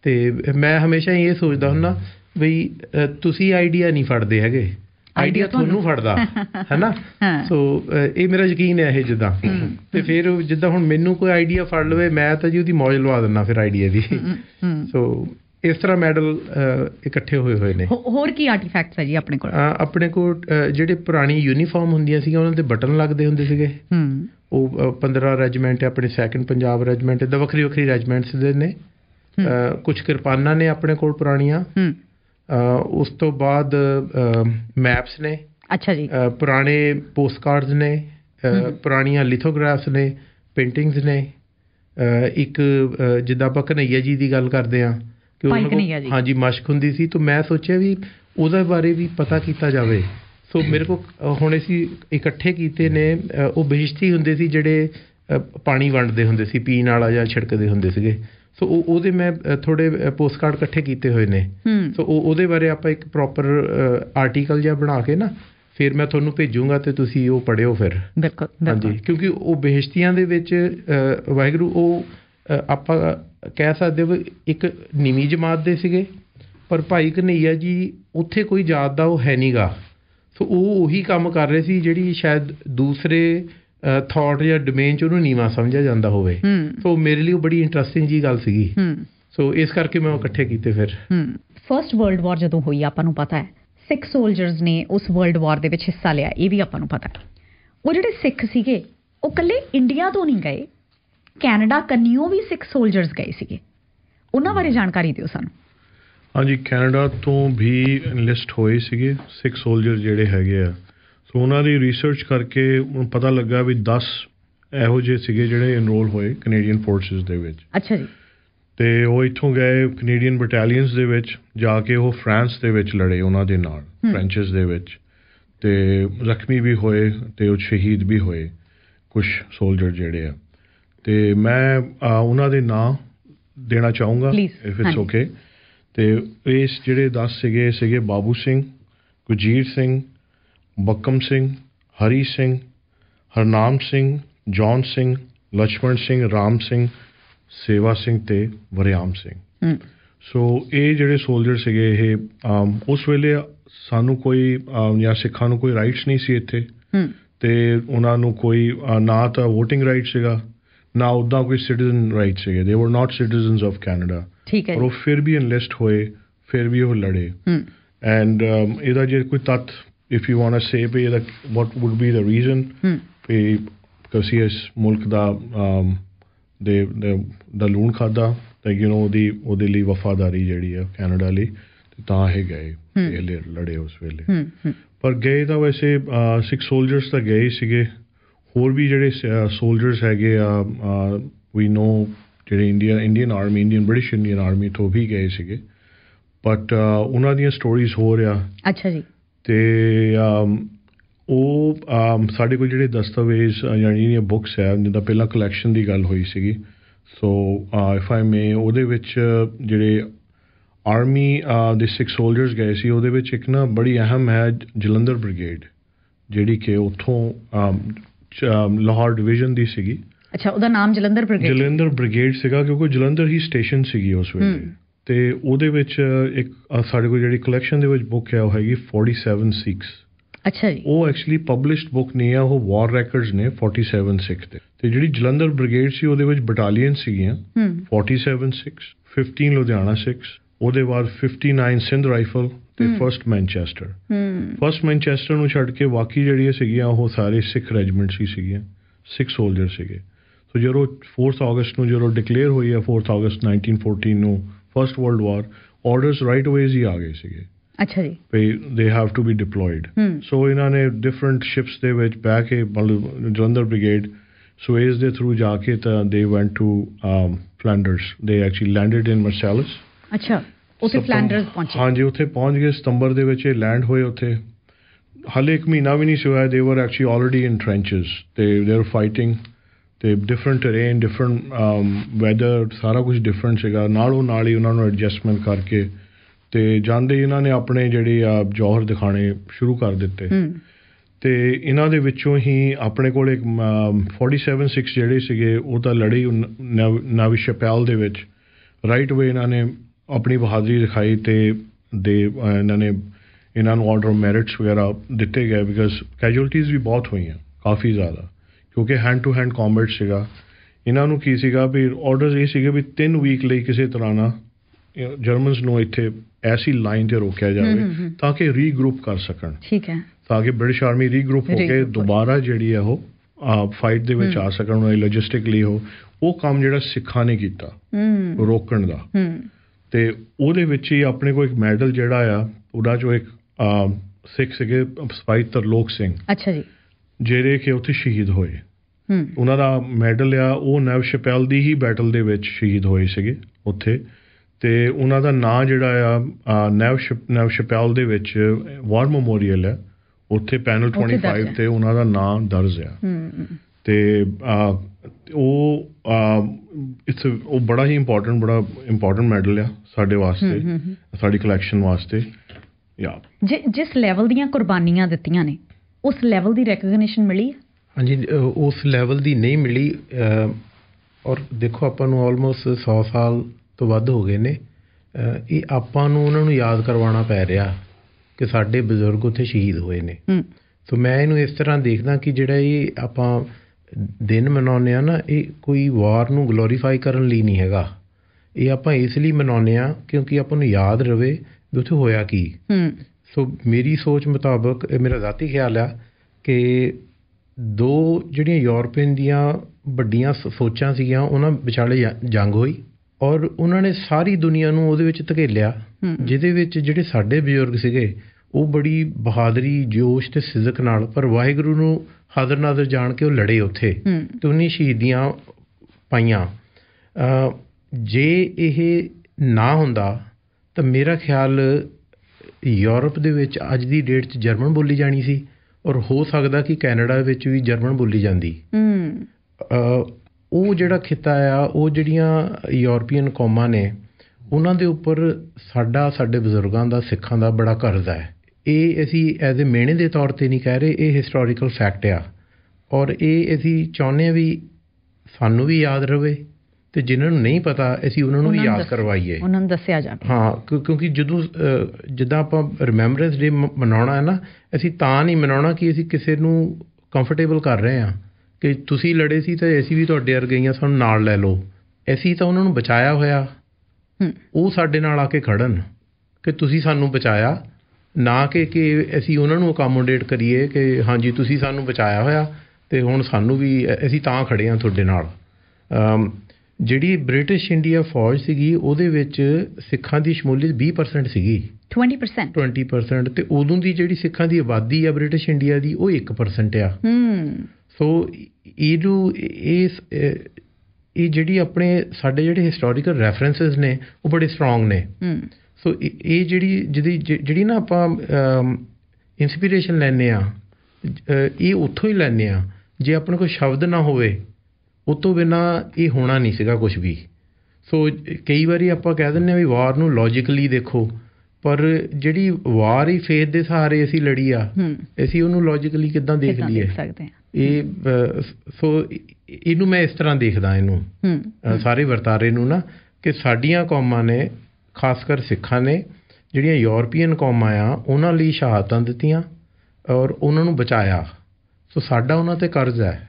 ਤੇ ਮੈਂ ਹਮੇਸ਼ਾ ਇਹ ਸੋਚਦਾ ਹੁੰਦਾ ਵੀ ਤੁਸੀਂ ਆਈਡੀਆ ਨਹੀਂ ਫੜਦੇ ਹੈਗੇ ਆਈਡੀਆ ਤੁਹਾਨੂੰ ਫੜਦਾ ਹੈਨਾ ਸੋ ਇਹ ਮੇਰਾ ਯਕੀਨ ਹੈ ਇਹ ਜਿੱਦਾਂ ਤੇ ਫਿਰ ਜਿੱਦਾਂ ਹੁਣ ਮੈਨੂੰ ਕੋਈ ਆਈਡੀਆ ਫੜ ਲਵੇ ਮੈਂ ਤਾਂ ਜੀ ਉਹਦੀ ਮੌਜ ਲਵਾ ਦਿੰਨਾ ਫਿਰ ਆਈਡੀਆ ਦੀ ਸੋ ਇਸ ਤਰ੍ਹਾਂ ਮੈਡਲ ਇਕੱਠੇ ਹੋਏ ਹੋਏ ਨੇ ਹੋਰ ਕੀ ਆਰਟੀਫੈਕਟਸ ਹੈ ਜੀ ਆਪਣੇ ਕੋਲ ਆਪਣੇ ਕੋਲ ਜਿਹੜੇ ਪੁਰਾਣੀ ਯੂਨੀਫਾਰਮ ਹੁੰਦੀਆਂ ਸੀ ਉਹਨਾਂ ਤੇ ਬਟਨ ਲੱਗਦੇ ਹੁੰਦੇ ਸੀਗੇ ਉਹ 15 ਰੈਜੀਮੈਂਟ ਆਪਣੇ ਸੈਕੰਡ ਪੰਜਾਬ ਰੈਜੀਮੈਂਟ ਦੇ ਵੱਖਰੀ ਵੱਖਰੀ ਰੈਜੀਮੈਂਟਸ ਦੇ ਨੇ ਕੁਝ ਕਿਰਪਾਨਾਂ ਨੇ ਆਪਣੇ ਕੋਲ ਪੁਰਾਣੀਆਂ ਉਸ ਤੋਂ ਬਾਅਦ ਮੈਪਸ ਨੇ ਅੱਛਾ ਜੀ ਪੁਰਾਣੇ ਪੋਸਟਕਾਰਡਸ ਨੇ ਪੁਰਾਣੀਆਂ ਲਿਥੋਗ੍ਰਾਫਸ ਨੇ ਪੇਂਟਿੰਗਸ ਨੇ ਇੱਕ ਜਿੱਦਾਂ ਆਪਾਂ ਕਨਈਆ ਜੀ ਦੀ ਗੱਲ ਕਰਦੇ ਆ ਕਿ ਉਹਨਾਂ ਨੂੰ ਹਾਂਜੀ ਮਸ਼ਕ ਹੁੰਦੀ ਸੀ ਤਾਂ ਮੈਂ ਸੋਚਿਆ ਵੀ ਉਹਦੇ ਬਾਰੇ ਵੀ ਪਤਾ ਕੀਤਾ ਜਾਵੇ ਸੋ ਮੇਰੇ ਕੋ ਹੁਣ ਅਸੀਂ ਇਕੱਠੇ ਕੀਤੇ ਨੇ ਉਹ ਬਹਿਸ਼ਤੀ ਹੁੰਦੇ ਸੀ ਜਿਹੜੇ ਪਾਣੀ ਵੰਡਦੇ ਹੁੰਦੇ ਸੀ ਪੀਣ ਵਾਲਾ ਜਾਂ ਛਿੜਕਦੇ ਹੁੰਦੇ ਸੀਗੇ ਸੋ ਉਹਦੇ ਮੈਂ ਥੋੜੇ ਪੋਸਟਕਾਰਡ ਇਕੱਠੇ ਕੀਤੇ ਹੋਏ ਨੇ ਸੋ ਉਹਦੇ ਬਾਰੇ ਆਪਾਂ ਇੱਕ ਪ੍ਰੋਪਰ ਆਰਟੀਕਲ ਜਿਹਾ ਬਣਾ ਕੇ ਨਾ ਫਿਰ ਮੈਂ ਤੁਹਾਨੂੰ ਭੇਜੂਗਾ ਤੇ ਤੁਸੀਂ ਉਹ ਪੜਿਓ ਫਿਰ ਬਿਲਕੁਲ ਹਾਂਜੀ ਕਿਉਂਕਿ ਉਹ ਬੇਸ਼ਤੀਆਂ ਦੇ ਵਿੱਚ ਵਾਹਿਗੁਰੂ ਉਹ ਆਪਾਂ ਕਹਿ ਸਕਦੇ ਹਾਂ ਇੱਕ ਨੀਵੀਂ ਜਮਾਤ ਦੇ ਸੀਗੇ ਪਰ ਭਾਈ ਕਨਈਆ ਜੀ ਉੱਥੇ ਕੋਈ ਜਾਤ ਦਾ ਉਹ ਹੈ ਨਹੀਂਗਾ ਸੋ ਉਹ ਉਹੀ ਕੰਮ ਕਰ ਰਹੇ ਸੀ ਜਿਹੜੀ ਸ਼ਾਇਦ ਦੂਸਰੇ ਥਾਟ ਜਾਂ ਡੋਮੇਨ ਚ ਉਹਨੂੰ ਨੀਵਾ ਸਮਝਿਆ ਜਾਂਦਾ ਹੋਵੇ ਸੋ ਮੇਰੇ ਲਈ ਉਹ ਬੜੀ ਇੰਟਰਸਟਿੰਗ ਜੀ ਗੱਲ ਸੀਗੀ ਸੋ ਇਸ ਕਰਕੇ ਮੈਂ ਉਹ ਇਕੱਠੇ ਕੀਤੇ ਫਿਰ ਫਰਸਟ ਵਰਲਡ ਵਾਰ ਜਦੋਂ ਹੋਈ ਆਪਾਂ ਨੂੰ ਪਤਾ ਹੈ ਸਿੱਖ ਸੋਲਜਰਸ ਨੇ ਉਸ ਵਰਲਡ ਵਾਰ ਦੇ ਵਿੱਚ ਹਿੱਸਾ ਲਿਆ ਇਹ ਵੀ ਆਪਾਂ ਨੂੰ ਪਤਾ ਹੈ ਉਹ ਜਿਹੜੇ ਸਿੱਖ ਸੀਗੇ ਉਹ ਕੱਲੇ ਇੰਡੀਆ ਤੋਂ ਨਹੀਂ ਗਏ ਕੈਨੇਡਾ ਕੰਨਿਓ ਵੀ ਸਿੱਖ ਸੋਲਜਰਸ ਗਏ ਸੀਗੇ ਉਹਨਾਂ ਬਾਰੇ ਜਾਣਕਾਰੀ ਦਿਓ ਸਾਨੂੰ ਹਾਂਜੀ ਕੈਨੇਡਾ ਤੋਂ ਵੀ ਲਿਸਟ ਹੋਏ ਸੀਗੇ ਸਿੱਖ ਸੋਲਜਰ ਜਿਹੜੇ ਹੈਗੇ ਆ ਸੋ ਉਹਨਾਂ ਦੀ ਰਿਸਰਚ ਕਰਕੇ ਪਤਾ ਲੱਗਾ ਵੀ 10 ਇਹੋ ਜਿਹੇ ਸੀਗੇ ਜਿਹੜੇ ਇਨਰੋਲ ਹੋਏ ਕੈਨੇਡੀਅਨ ਫੋਰਸਸ ਦੇ ਵਿੱਚ ਅੱਛਾ ਜੀ ਤੇ ਉਹ ਇੱਥੋਂ ਗਏ ਕੈਨੇਡੀਅਨ ਬਟਾਲੀਅਨਸ ਦੇ ਵਿੱਚ ਜਾ ਕੇ ਉਹ ਫਰਾਂਸ ਦੇ ਵਿੱਚ ਲੜੇ ਉਹਨਾਂ ਦੇ ਨਾਲ ਫ੍ਰੈਂਚਸ ਦੇ ਵਿੱਚ ਤੇ ਜ਼ਖਮੀ ਵੀ ਹੋਏ ਤੇ ਉਹ ਸ਼ਹੀਦ ਵੀ ਹੋਏ ਕੁਝ ਸੋਲਜਰ ਜਿਹੜੇ ਆ ਤੇ ਮੈਂ ਉਹਨਾਂ ਦੇ ਨਾਂ ਦੇਣਾ ਚਾਹੂੰਗਾ ਇਫ ਇਟਸ ਓਕੇ ਤੇ ਇਸ ਜਿਹੜੇ 10 ਸੀਗੇ ਸੀਗੇ ਬਾਬੂ ਸਿੰਘ ਗੁਜੀਰ ਸਿੰਘ ਬੱਕਮ ਸਿੰਘ ਹਰੀ ਸਿੰਘ ਹਰਨਾਮ ਸਿੰਘ ਜੌਨ ਸਿੰਘ ਲਛਮਣ ਸਿੰਘ ਰਾਮ ਸਿੰਘ ਸੇਵਾ ਸਿੰਘ ਤੇ ਵਰਿਆਮ ਸਿੰਘ ਸੋ ਇਹ ਜਿਹੜੇ ਸੋਲਜਰ ਸੀਗੇ ਇਹ ਉਸ ਵੇਲੇ ਸਾਨੂੰ ਕੋਈ ਜਾਂ ਸਿੱਖਾਂ ਨੂੰ ਕੋਈ ਰਾਈਟਸ ਨਹੀਂ ਸੀ ਇੱਥੇ ਤੇ ਉਹਨਾਂ ਨੂੰ ਕੋਈ ਨਾ ਤਾਂ VOTING ਰਾਈਟ ਸੀਗਾ ਨਾ ਉਦਾਂ ਕੋਈ ਸਿਟੀਜ਼ਨ ਰਾਈਟ ਸੀਗੇ ਦੇ ਵਰ ਨਾਟ ਸਿਟੀਜ਼ਨਸ ਆਫ ਕੈਨੇਡਾ ਠੀਕ ਹੈ ਪਰ ਉਹ ਫਿਰ ਵੀ ਇਨਲਿਸਟ ਹੋਏ ਫਿਰ ਵੀ ਉਹ ਲੜੇ ਐਂਡ ਇਹਦਾ ਜੇ ਕੋਈ ਤੱਤ if you want to say we the what would be the reason we because he is ਮੁਲਕ ਦਾ ਦੇ ਦਾ ਲੂਣ ਖਾਦਾ ਤੇ ਯੂ نو ਉਹਦੀ ਉਹਦੇ ਲਈ ਵਫਾਦਾਰੀ ਜਿਹੜੀ ਆ ਕੈਨੇਡਾ ਲਈ ਤਾਂ ਇਹ ਗਏ ਇਹ ਲੜੇ ਉਸ ਵੇਲੇ ਪਰ ਗਏ ਤਾਂ ਵੈਸੇ ਸਿਕਸ ਸੋਲਜਰਸ ਤਾਂ ਗਏ ਸੀਗੇ ਹੋਰ ਵੀ ਜਿਹੜੇ ਸੋਲਜਰਸ ਹੈਗੇ ਆ ਵੀ ਨੋ ਜਿਹੜੇ India Indian Army Indian British Indian Army ਤੋਂ ਵੀ ਗਏ ਸੀਗੇ ਬਟ ਉਹਨਾਂ ਦੀਆਂ ਸਟੋਰੀਜ਼ ਹੋਰ ਆ ਅੱਛਾ ਜੀ ਤੇ ਉਹ ਸਾਡੇ ਕੋਲ ਜਿਹੜੇ ਦਸਤਾਵੇਜ਼ ਯਾਨੀ ਜਿਹੜੀਆਂ ਬੁੱਕਸ ਹੈ ਜਿੰਦਾ ਪਹਿਲਾਂ ਕਲੈਕਸ਼ਨ ਦੀ ਗੱਲ ਹੋਈ ਸੀਗੀ ਸੋ ਇਫ ਆਈ ਮੇ ਉਹਦੇ ਵਿੱਚ ਜਿਹੜੇ ਆਰਮੀ ਦੇ ਸਿਕਸ ਸੋਲਜਰਸ ਗਏ ਸੀ ਉਹਦੇ ਵਿੱਚ ਇੱਕ ਨਾ ਬੜੀ ਅਹਿਮ ਹੈ ਜਲੰਧਰ ਬ੍ਰਿਗੇਡ ਜਿਹੜੀ ਕਿ ਉੱਥੋਂ ਲਾਹੌਰ ਡਿਵੀਜ਼ਨ ਦੀ ਸੀਗੀ ਅੱਛਾ ਉਹਦਾ ਨਾਮ ਜਲੰਧਰ ਬ੍ਰਿਗੇਡ ਜਲੰਧਰ ਬ੍ਰਿਗੇਡ ਸੀਗਾ ਕਿਉਂਕਿ ਜਲੰਧਰ ਹੀ ਸਟੇਸ਼ਨ ਸੀਗੀ ਉਸ ਵੇਲੇ ਤੇ ਉਹਦੇ ਵਿੱਚ ਇੱਕ ਸਾਡੇ ਕੋਲ ਜਿਹੜੀ ਕਲੈਕਸ਼ਨ ਦੇ ਵਿੱਚ ਬੁੱਕ ਹੈ ਉਹ ਹੈਗੀ 47 ਸਿਕਸ ਅੱਛਾ ਜੀ ਉਹ ਐਕਚੁਅਲੀ ਪਬਲਿਸ਼ਡ ਬੁੱਕ ਨਹੀਂ ਹੈ ਉਹ ਵਾਰ ਰੈਕੋਰਡਸ ਨੇ 47 ਸਿਕਸ ਤੇ ਤੇ ਜਿਹੜੀ ਜਲੰਧਰ ਬ੍ਰਿਗੇਡ ਸੀ ਉਹਦੇ ਵਿੱਚ ਬਟਾਲੀਅਨ ਸੀਗੀਆਂ 47 ਸਿਕਸ 15 ਲੁਧਿਆਣਾ ਸਿਕਸ ਉਹਦੇ ਬਾਅਦ 59 ਸਿੰਧ ਰਾਈਫਲ ਤੇ ਫਰਸਟ ਮੈਂਚੈਸਟਰ ਫਰਸਟ ਮੈਂਚੈਸਟਰ ਨੂੰ ਛੱਡ ਕੇ ਬਾਕੀ ਜਿਹੜੀਆਂ ਸੀਗੀਆਂ ਉਹ ਸਾਰੇ ਸਿੱਖ ਰੈਜੀਮੈਂਟਸ ਹੀ ਸੀਗੀਆਂ ਸਿੱਖ ਸੋਲਜਰ ਸੀਗੇ ਸੋ ਜਦੋਂ 4th ਅਗਸਟ ਨੂੰ ਜਦੋਂ ਡਿਕਲੇਅਰ ਹੋਈ ਹੈ 4th ਅਗਸਟ 1914 ਨੂੰ first world war orders right away ਹੀ ਆ ਗਏ ਸੀਗੇ ਅੱਛਾ ਜੀ ਵੀ they have to be deployed so ਇਹਨਾਂ ਨੇ ਡਿਫਰੈਂਟ ਸ਼ਿਪਸ ਦੇ ਵਿੱਚ ਬੈ ਕੇ ਜਲੰਧਰ ਬ੍ਰਿਗੇਡ ਸਵੇਜ਼ ਦੇ ਥਰੂ ਜਾ ਕੇ ਤਾਂ ਦੇ ਵੈਂਟ ਟੂ ਫਲੈਂਡਰਸ ਦੇ ਐਕਚੁਅਲੀ ਲੈਂਡਡ ਇਨ ਮਰਸੈਲਸ ਅੱਛਾ ਉੱਥੇ ਫਲੈਂਡਰਸ ਪਹੁੰਚੇ ਹਾਂਜੀ ਉੱਥੇ ਪਹੁੰਚ ਗਏ ਸਤੰਬਰ ਦੇ ਵਿੱਚ ਇਹ ਲੈਂਡ ਹੋਏ ਉੱਥੇ ਹਲੇ ਇੱਕ ਮਹੀਨਾ ਵੀ ਨਹੀਂ ਸੀ ਹੋਇਆ ਦੇ ਵਰ actually already in trenches they they are fighting ਤੇ ਡਿਫਰੈਂਟ ਟਰੇਨ ਡਿਫਰੈਂਟ ਵੈਦਰ ਸਾਰਾ ਕੁਝ ਡਿਫਰੈਂਟ ਸੀਗਾ ਨਾਲੋਂ ਨਾਲ ਹੀ ਉਹਨਾਂ ਨੂੰ ਐਡਜਸਟਮੈਂਟ ਕਰਕੇ ਤੇ ਜਾਂਦੇ ਹੀ ਇਹਨਾਂ ਨੇ ਆਪਣੇ ਜਿਹੜੇ ਆ ਜੌਹਰ ਦਿਖਾਣੇ ਸ਼ੁਰੂ ਕਰ ਦਿੱਤੇ ਤੇ ਇਹਨਾਂ ਦੇ ਵਿੱਚੋਂ ਹੀ ਆਪਣੇ ਕੋਲ ਇੱਕ 476 ਜਿਹੜੇ ਸੀਗੇ ਉਹ ਤਾਂ ਲੜੀ ਨਾਵੀ ਸ਼ਪੈਲ ਦੇ ਵਿੱਚ ਰਾਈਟ ਵੇ ਇਹਨਾਂ ਨੇ ਆਪਣੀ ਬਹਾਦਰੀ ਦਿਖਾਈ ਤੇ ਦੇ ਇਹਨਾਂ ਨੇ ਇਹਨਾਂ ਨੂੰ ਆਰਡਰ ਮੈਰਿਟਸ ਵਗੈਰਾ ਦਿੱਤੇ ਗਏ ਬਿਕਾਜ਼ ਕੈਜੂਅਲਟੀਆਂ ਵੀ ਬਹੁਤ ਹੋਈਆਂ ਕਾਫੀ ਜ਼ਿਆਦਾ ਕਿਉਂਕਿ ਹੈਂਡ ਟੂ ਹੈਂਡ ਕੰਬੈਟ ਸੀਗਾ ਇਹਨਾਂ ਨੂੰ ਕੀ ਸੀਗਾ ਵੀ ਆਰਡਰਸ ਇਹ ਸੀਗੇ ਵੀ 3 ਵੀਕ ਲਈ ਕਿਸੇ ਤਰ੍ਹਾਂ ਨਾ ਜਰਮਨਸ ਨੂੰ ਇੱਥੇ ਐਸੀ ਲਾਈਨ ਤੇ ਰੋਕਿਆ ਜਾਵੇ ਤਾਂ ਕਿ ਰੀਗਰੂਪ ਕਰ ਸਕਣ ਠੀਕ ਹੈ ਤਾਂ ਕਿ ਬ੍ਰਿਟਿਸ਼ ਆਰਮੀ ਰੀਗਰੂਪ ਹੋ ਕੇ ਦੁਬਾਰਾ ਜਿਹੜੀ ਹੈ ਉਹ ਫਾਈਟ ਦੇ ਵਿੱਚ ਆ ਸਕਣ ਉਹਨਾਂ ਦੀ ਲੌਜਿਸਟਿਕਲੀ ਹੋ ਉਹ ਕੰਮ ਜਿਹੜਾ ਸਿੱਖਾਂ ਨੇ ਕੀਤਾ ਰੋਕਣ ਦਾ ਤੇ ਉਹਦੇ ਵਿੱਚ ਹੀ ਆਪਣੇ ਕੋਲ ਇੱਕ ਮੈਡਲ ਜਿਹੜਾ ਆ ਉਹਦਾ ਜੋ ਇੱਕ ਸਿੱਖ ਸੀਗੇ ਸਪਾਈਤਰ ਤਰਲੋਕ ਸਿੰਘ ਅੱਛਾ ਜੀ ਜਿਹੜੇ ਕਿ ਉੱਥੇ ਸ਼ਹੀਦ ਹੋਏ ਉਹਨਾਂ ਦਾ ਮੈਡਲ ਆ ਉਹ ਨੈਵ ਸ਼ਪੈਲ ਦੀ ਹੀ ਬੈਟਲ ਦੇ ਵਿੱਚ ਸ਼ਹੀਦ ਹੋਏ ਸੀਗੇ ਉੱਥੇ ਤੇ ਉਹਨਾਂ ਦਾ ਨਾਂ ਜਿਹੜਾ ਆ ਨੈਵ ਨੈਵ ਸ਼ਪੈਲ ਦੇ ਵਿੱਚ ਵਾਰ ਮੈਮੋਰੀਅਲ ਹੈ ਉੱਥੇ ਪੈਨਲ 25 ਤੇ ਉਹਨਾਂ ਦਾ ਨਾਂ ਦਰਜ ਆ ਤੇ ਉਹ ਇਟਸ ਉਹ ਬੜਾ ਹੀ ਇੰਪੋਰਟੈਂਟ ਬੜਾ ਇੰਪੋਰਟੈਂਟ ਮੈਡਲ ਆ ਸਾਡੇ ਵਾਸਤੇ ਸਾਡੀ ਕਲੈਕਸ਼ਨ ਵਾਸਤੇ ਯਾ ਜਿਸ ਲੈਵਲ ਦੀਆਂ ਕੁਰਬਾਨੀਆਂ ਦਿੱਤੀਆਂ ਨੇ ਉਸ ਲੈਵਲ ਦੀ ਰੈਕਗਨੀਸ਼ਨ ਮਿਲੀ ਹੈ ਹਾਂਜੀ ਉਸ ਲੈਵਲ ਦੀ ਨਹੀਂ ਮਿਲੀ ਔਰ ਦੇਖੋ ਆਪਾਂ ਨੂੰ ਆਲਮੋਸਟ 100 ਸਾਲ ਤੋਂ ਵੱਧ ਹੋ ਗਏ ਨੇ ਇਹ ਆਪਾਂ ਨੂੰ ਉਹਨਾਂ ਨੂੰ ਯਾਦ ਕਰਵਾਉਣਾ ਪੈ ਰਿਹਾ ਕਿ ਸਾਡੇ ਬਜ਼ੁਰਗ ਉੱਥੇ ਸ਼ਹੀਦ ਹੋਏ ਨੇ ਸੋ ਮੈਂ ਇਹਨੂੰ ਇਸ ਤਰ੍ਹਾਂ ਦੇਖਦਾ ਕਿ ਜਿਹੜਾ ਇਹ ਆਪਾਂ ਦਿਨ ਮਨਾਉਂਦੇ ਆ ਨਾ ਇਹ ਕੋਈ ਵਾਰ ਨੂੰ ਗਲੋਰੀਫਾਈ ਕਰਨ ਲਈ ਨਹੀਂ ਹੈਗਾ ਇਹ ਆਪਾਂ ਇਸ ਲਈ ਮਨਾਉਂਦੇ ਆ ਕਿਉਂਕਿ ਆਪਾਂ ਨੂੰ ਯਾਦ ਰਵੇ ਉੱਥੇ ਹੋਇਆ ਕੀ ਸੋ ਮੇਰੀ ਸੋਚ ਮੁਤਾਬਕ ਇਹ ਮੇਰਾ ذاتی ਖਿਆਲ ਆ ਕਿ ਦੋ ਜਿਹੜੀਆਂ ਯੂਰਪੀਅਨ ਦੀਆਂ ਵੱਡੀਆਂ ਸੋਚਾਂ ਸੀਗੀਆਂ ਉਹਨਾਂ ਵਿਚਾਲੇ ਜੰਗ ਹੋਈ ਔਰ ਉਹਨਾਂ ਨੇ ਸਾਰੀ ਦੁਨੀਆ ਨੂੰ ਉਹਦੇ ਵਿੱਚ ਧਕੇਲਿਆ ਜਿਹਦੇ ਵਿੱਚ ਜਿਹੜੇ ਸਾਡੇ ਬਜ਼ੁਰਗ ਸੀਗੇ ਉਹ ਬੜੀ ਬਹਾਦਰੀ ਜੋਸ਼ ਤੇ ਸਿਜ਼ਕ ਨਾਲ ਪਰ ਵਾਹਿਗੁਰੂ ਨੂੰ ਹਾਜ਼ਰ ਨਾਜ਼ਰ ਜਾਣ ਕੇ ਉਹ ਲੜੇ ਉੱਥੇ ਤੇ ਉਹਨੇ ਸ਼ਹੀਦੀਆਂ ਪਾਈਆਂ ਜੇ ਇਹ ਨਾ ਹੁੰਦਾ ਤਾਂ ਮੇਰਾ ਖਿਆਲ ਯੂਰਪ ਦੇ ਵਿੱਚ ਅੱਜ ਦੀ ਡੇਟ 'ਚ ਜਰਮਨ ਬੋਲੀ ਜਾਣੀ ਸੀ ਔਰ ਹੋ ਸਕਦਾ ਕਿ ਕੈਨੇਡਾ ਵਿੱਚ ਵੀ ਜਰਮਨ ਬੋਲੀ ਜਾਂਦੀ ਹੂੰ ਉਹ ਜਿਹੜਾ ਖਿੱਤਾ ਆ ਉਹ ਜਿਹੜੀਆਂ ਯੂਰੋਪੀਅਨ ਕੌਮਾਂ ਨੇ ਉਹਨਾਂ ਦੇ ਉੱਪਰ ਸਾਡਾ ਸਾਡੇ ਬਜ਼ੁਰਗਾਂ ਦਾ ਸਿੱਖਾਂ ਦਾ ਬੜਾ ਕਰਜ਼ਾ ਹੈ ਇਹ ਅਸੀਂ ਐਜ਼ ਅ ਮਿਹਣੇ ਦੇ ਤੌਰ ਤੇ ਨਹੀਂ ਕਹਿ ਰਹੇ ਇਹ ਹਿਸਟੋਰੀਕਲ ਫੈਕਟ ਆ ਔਰ ਇਹ ਅਸੀਂ ਚਾਹੁੰਦੇ ਵੀ ਸਾਨੂੰ ਵੀ ਯਾਦ ਰਵੇ ਤੇ ਜਿਨ੍ਹਾਂ ਨੂੰ ਨਹੀਂ ਪਤਾ ਅਸੀਂ ਉਹਨਾਂ ਨੂੰ ਵੀ ਯਾਦ ਕਰਵਾਈਏ ਉਹਨਾਂ ਨੂੰ ਦੱਸਿਆ ਜਾਵੇ ਹਾਂ ਕਿਉਂਕਿ ਜਦੋਂ ਜਿੱਦਾਂ ਆਪਾਂ ਰਿਮੈਂਬਰੈਂਸ ਡੇ ਮਨਾਉਣਾ ਹੈ ਨਾ ਅਸੀਂ ਤਾਂ ਨਹੀਂ ਮਨਾਉਣਾ ਕਿ ਅਸੀਂ ਕਿਸੇ ਨੂੰ ਕੰਫਰਟੇਬਲ ਕਰ ਰਹੇ ਹਾਂ ਕਿ ਤੁਸੀਂ ਲੜੇ ਸੀ ਤਾਂ ਅਸੀਂ ਵੀ ਤੁਹਾਡੇ ਅਰ ਗਈਆਂ ਸਾਨੂੰ ਨਾਲ ਲੈ ਲਓ ਅਸੀਂ ਤਾਂ ਉਹਨਾਂ ਨੂੰ ਬਚਾਇਆ ਹੋਇਆ ਉਹ ਸਾਡੇ ਨਾਲ ਆ ਕੇ ਖੜਨ ਕਿ ਤੁਸੀਂ ਸਾਨੂੰ ਬਚਾਇਆ ਨਾ ਕਿ ਕਿ ਅਸੀਂ ਉਹਨਾਂ ਨੂੰ ਅਕਾਮੋਡੇਟ ਕਰੀਏ ਕਿ ਹਾਂਜੀ ਤੁਸੀਂ ਸਾਨੂੰ ਬਚਾਇਆ ਹੋਇਆ ਤੇ ਹੁਣ ਸਾਨੂੰ ਵੀ ਅਸੀਂ ਤਾਂ ਖੜੇ ਆ ਤੁਹਾਡੇ ਨਾਲ ਜਿਹੜੀ ਬ੍ਰਿਟਿਸ਼ ਇੰਡੀਆ ਫੌਜ ਸੀਗੀ ਉਹਦੇ ਵਿੱਚ ਸਿੱਖਾਂ ਦੀ ਸ਼ਮੂਲੀਅਤ 20% ਸੀਗੀ 20% 20% ਤੇ ਉਦੋਂ ਦੀ ਜਿਹੜੀ ਸਿੱਖਾਂ ਦੀ ਆਬਾਦੀ ਆ ਬ੍ਰਿਟਿਸ਼ ਇੰਡੀਆ ਦੀ ਉਹ 1% ਆ ਹੂੰ ਸੋ ਇਹਨੂੰ ਇਸ ਇਹ ਜਿਹੜੀ ਆਪਣੇ ਸਾਡੇ ਜਿਹੜੇ ਹਿਸਟੋਰੀਕਲ ਰੈਫਰੈਂਸਸ ਨੇ ਉਹ ਬੜੇ ਸਟਰੋਂਗ ਨੇ ਹੂੰ ਸੋ ਇਹ ਜਿਹੜੀ ਜਿਹਦੀ ਜਿਹੜੀ ਨਾ ਆਪਾਂ ਇਨਸਪੀਰੇਸ਼ਨ ਲੈਣੇ ਆ ਇਹ ਉੱਥੋਂ ਹੀ ਲੈਣੇ ਆ ਜੇ ਆਪਣੇ ਕੋਲ ਸ਼ਬਦ ਨਾ ਹੋਵੇ ਉਹ ਤੋਂ ਬਿਨਾ ਇਹ ਹੋਣਾ ਨਹੀਂ ਸੀਗਾ ਕੁਝ ਵੀ ਸੋ ਕਈ ਵਾਰੀ ਆਪਾਂ ਕਹਿ ਦਿੰਨੇ ਆ ਵੀ ਵਾਰ ਨੂੰ ਲੌਜੀਕਲੀ ਦੇਖੋ ਪਰ ਜਿਹੜੀ ਵਾਰ ਹੀ ਫੇਥ ਦੇ ਸਹਾਰੇ ਅਸੀਂ ਲੜੀ ਆ ਅਸੀਂ ਉਹਨੂੰ ਲੌਜੀਕਲੀ ਕਿੱਦਾਂ ਦੇਖ ਲਈਏ ਇਹ ਸੋ ਇਹਨੂੰ ਮੈਂ ਇਸ ਤਰ੍ਹਾਂ ਦੇਖਦਾ ਇਹਨੂੰ ਸਾਰੇ ਵਰਤਾਰੇ ਨੂੰ ਨਾ ਕਿ ਸਾਡੀਆਂ ਕੌਮਾਂ ਨੇ ਖਾਸ ਕਰ ਸਿੱਖਾਂ ਨੇ ਜਿਹੜੀਆਂ ਯੂਰੋਪੀਅਨ ਕੌਮਾਂ ਆ ਉਹਨਾਂ ਲਈ ਸ਼ਹਾਦਤਾਂ ਦਿੱਤੀਆਂ ਔਰ ਉਹਨਾਂ ਨੂੰ ਬਚਾਇਆ ਸੋ ਸਾਡਾ ਉਹਨਾਂ ਤੇ ਕਰਜ਼ ਹੈ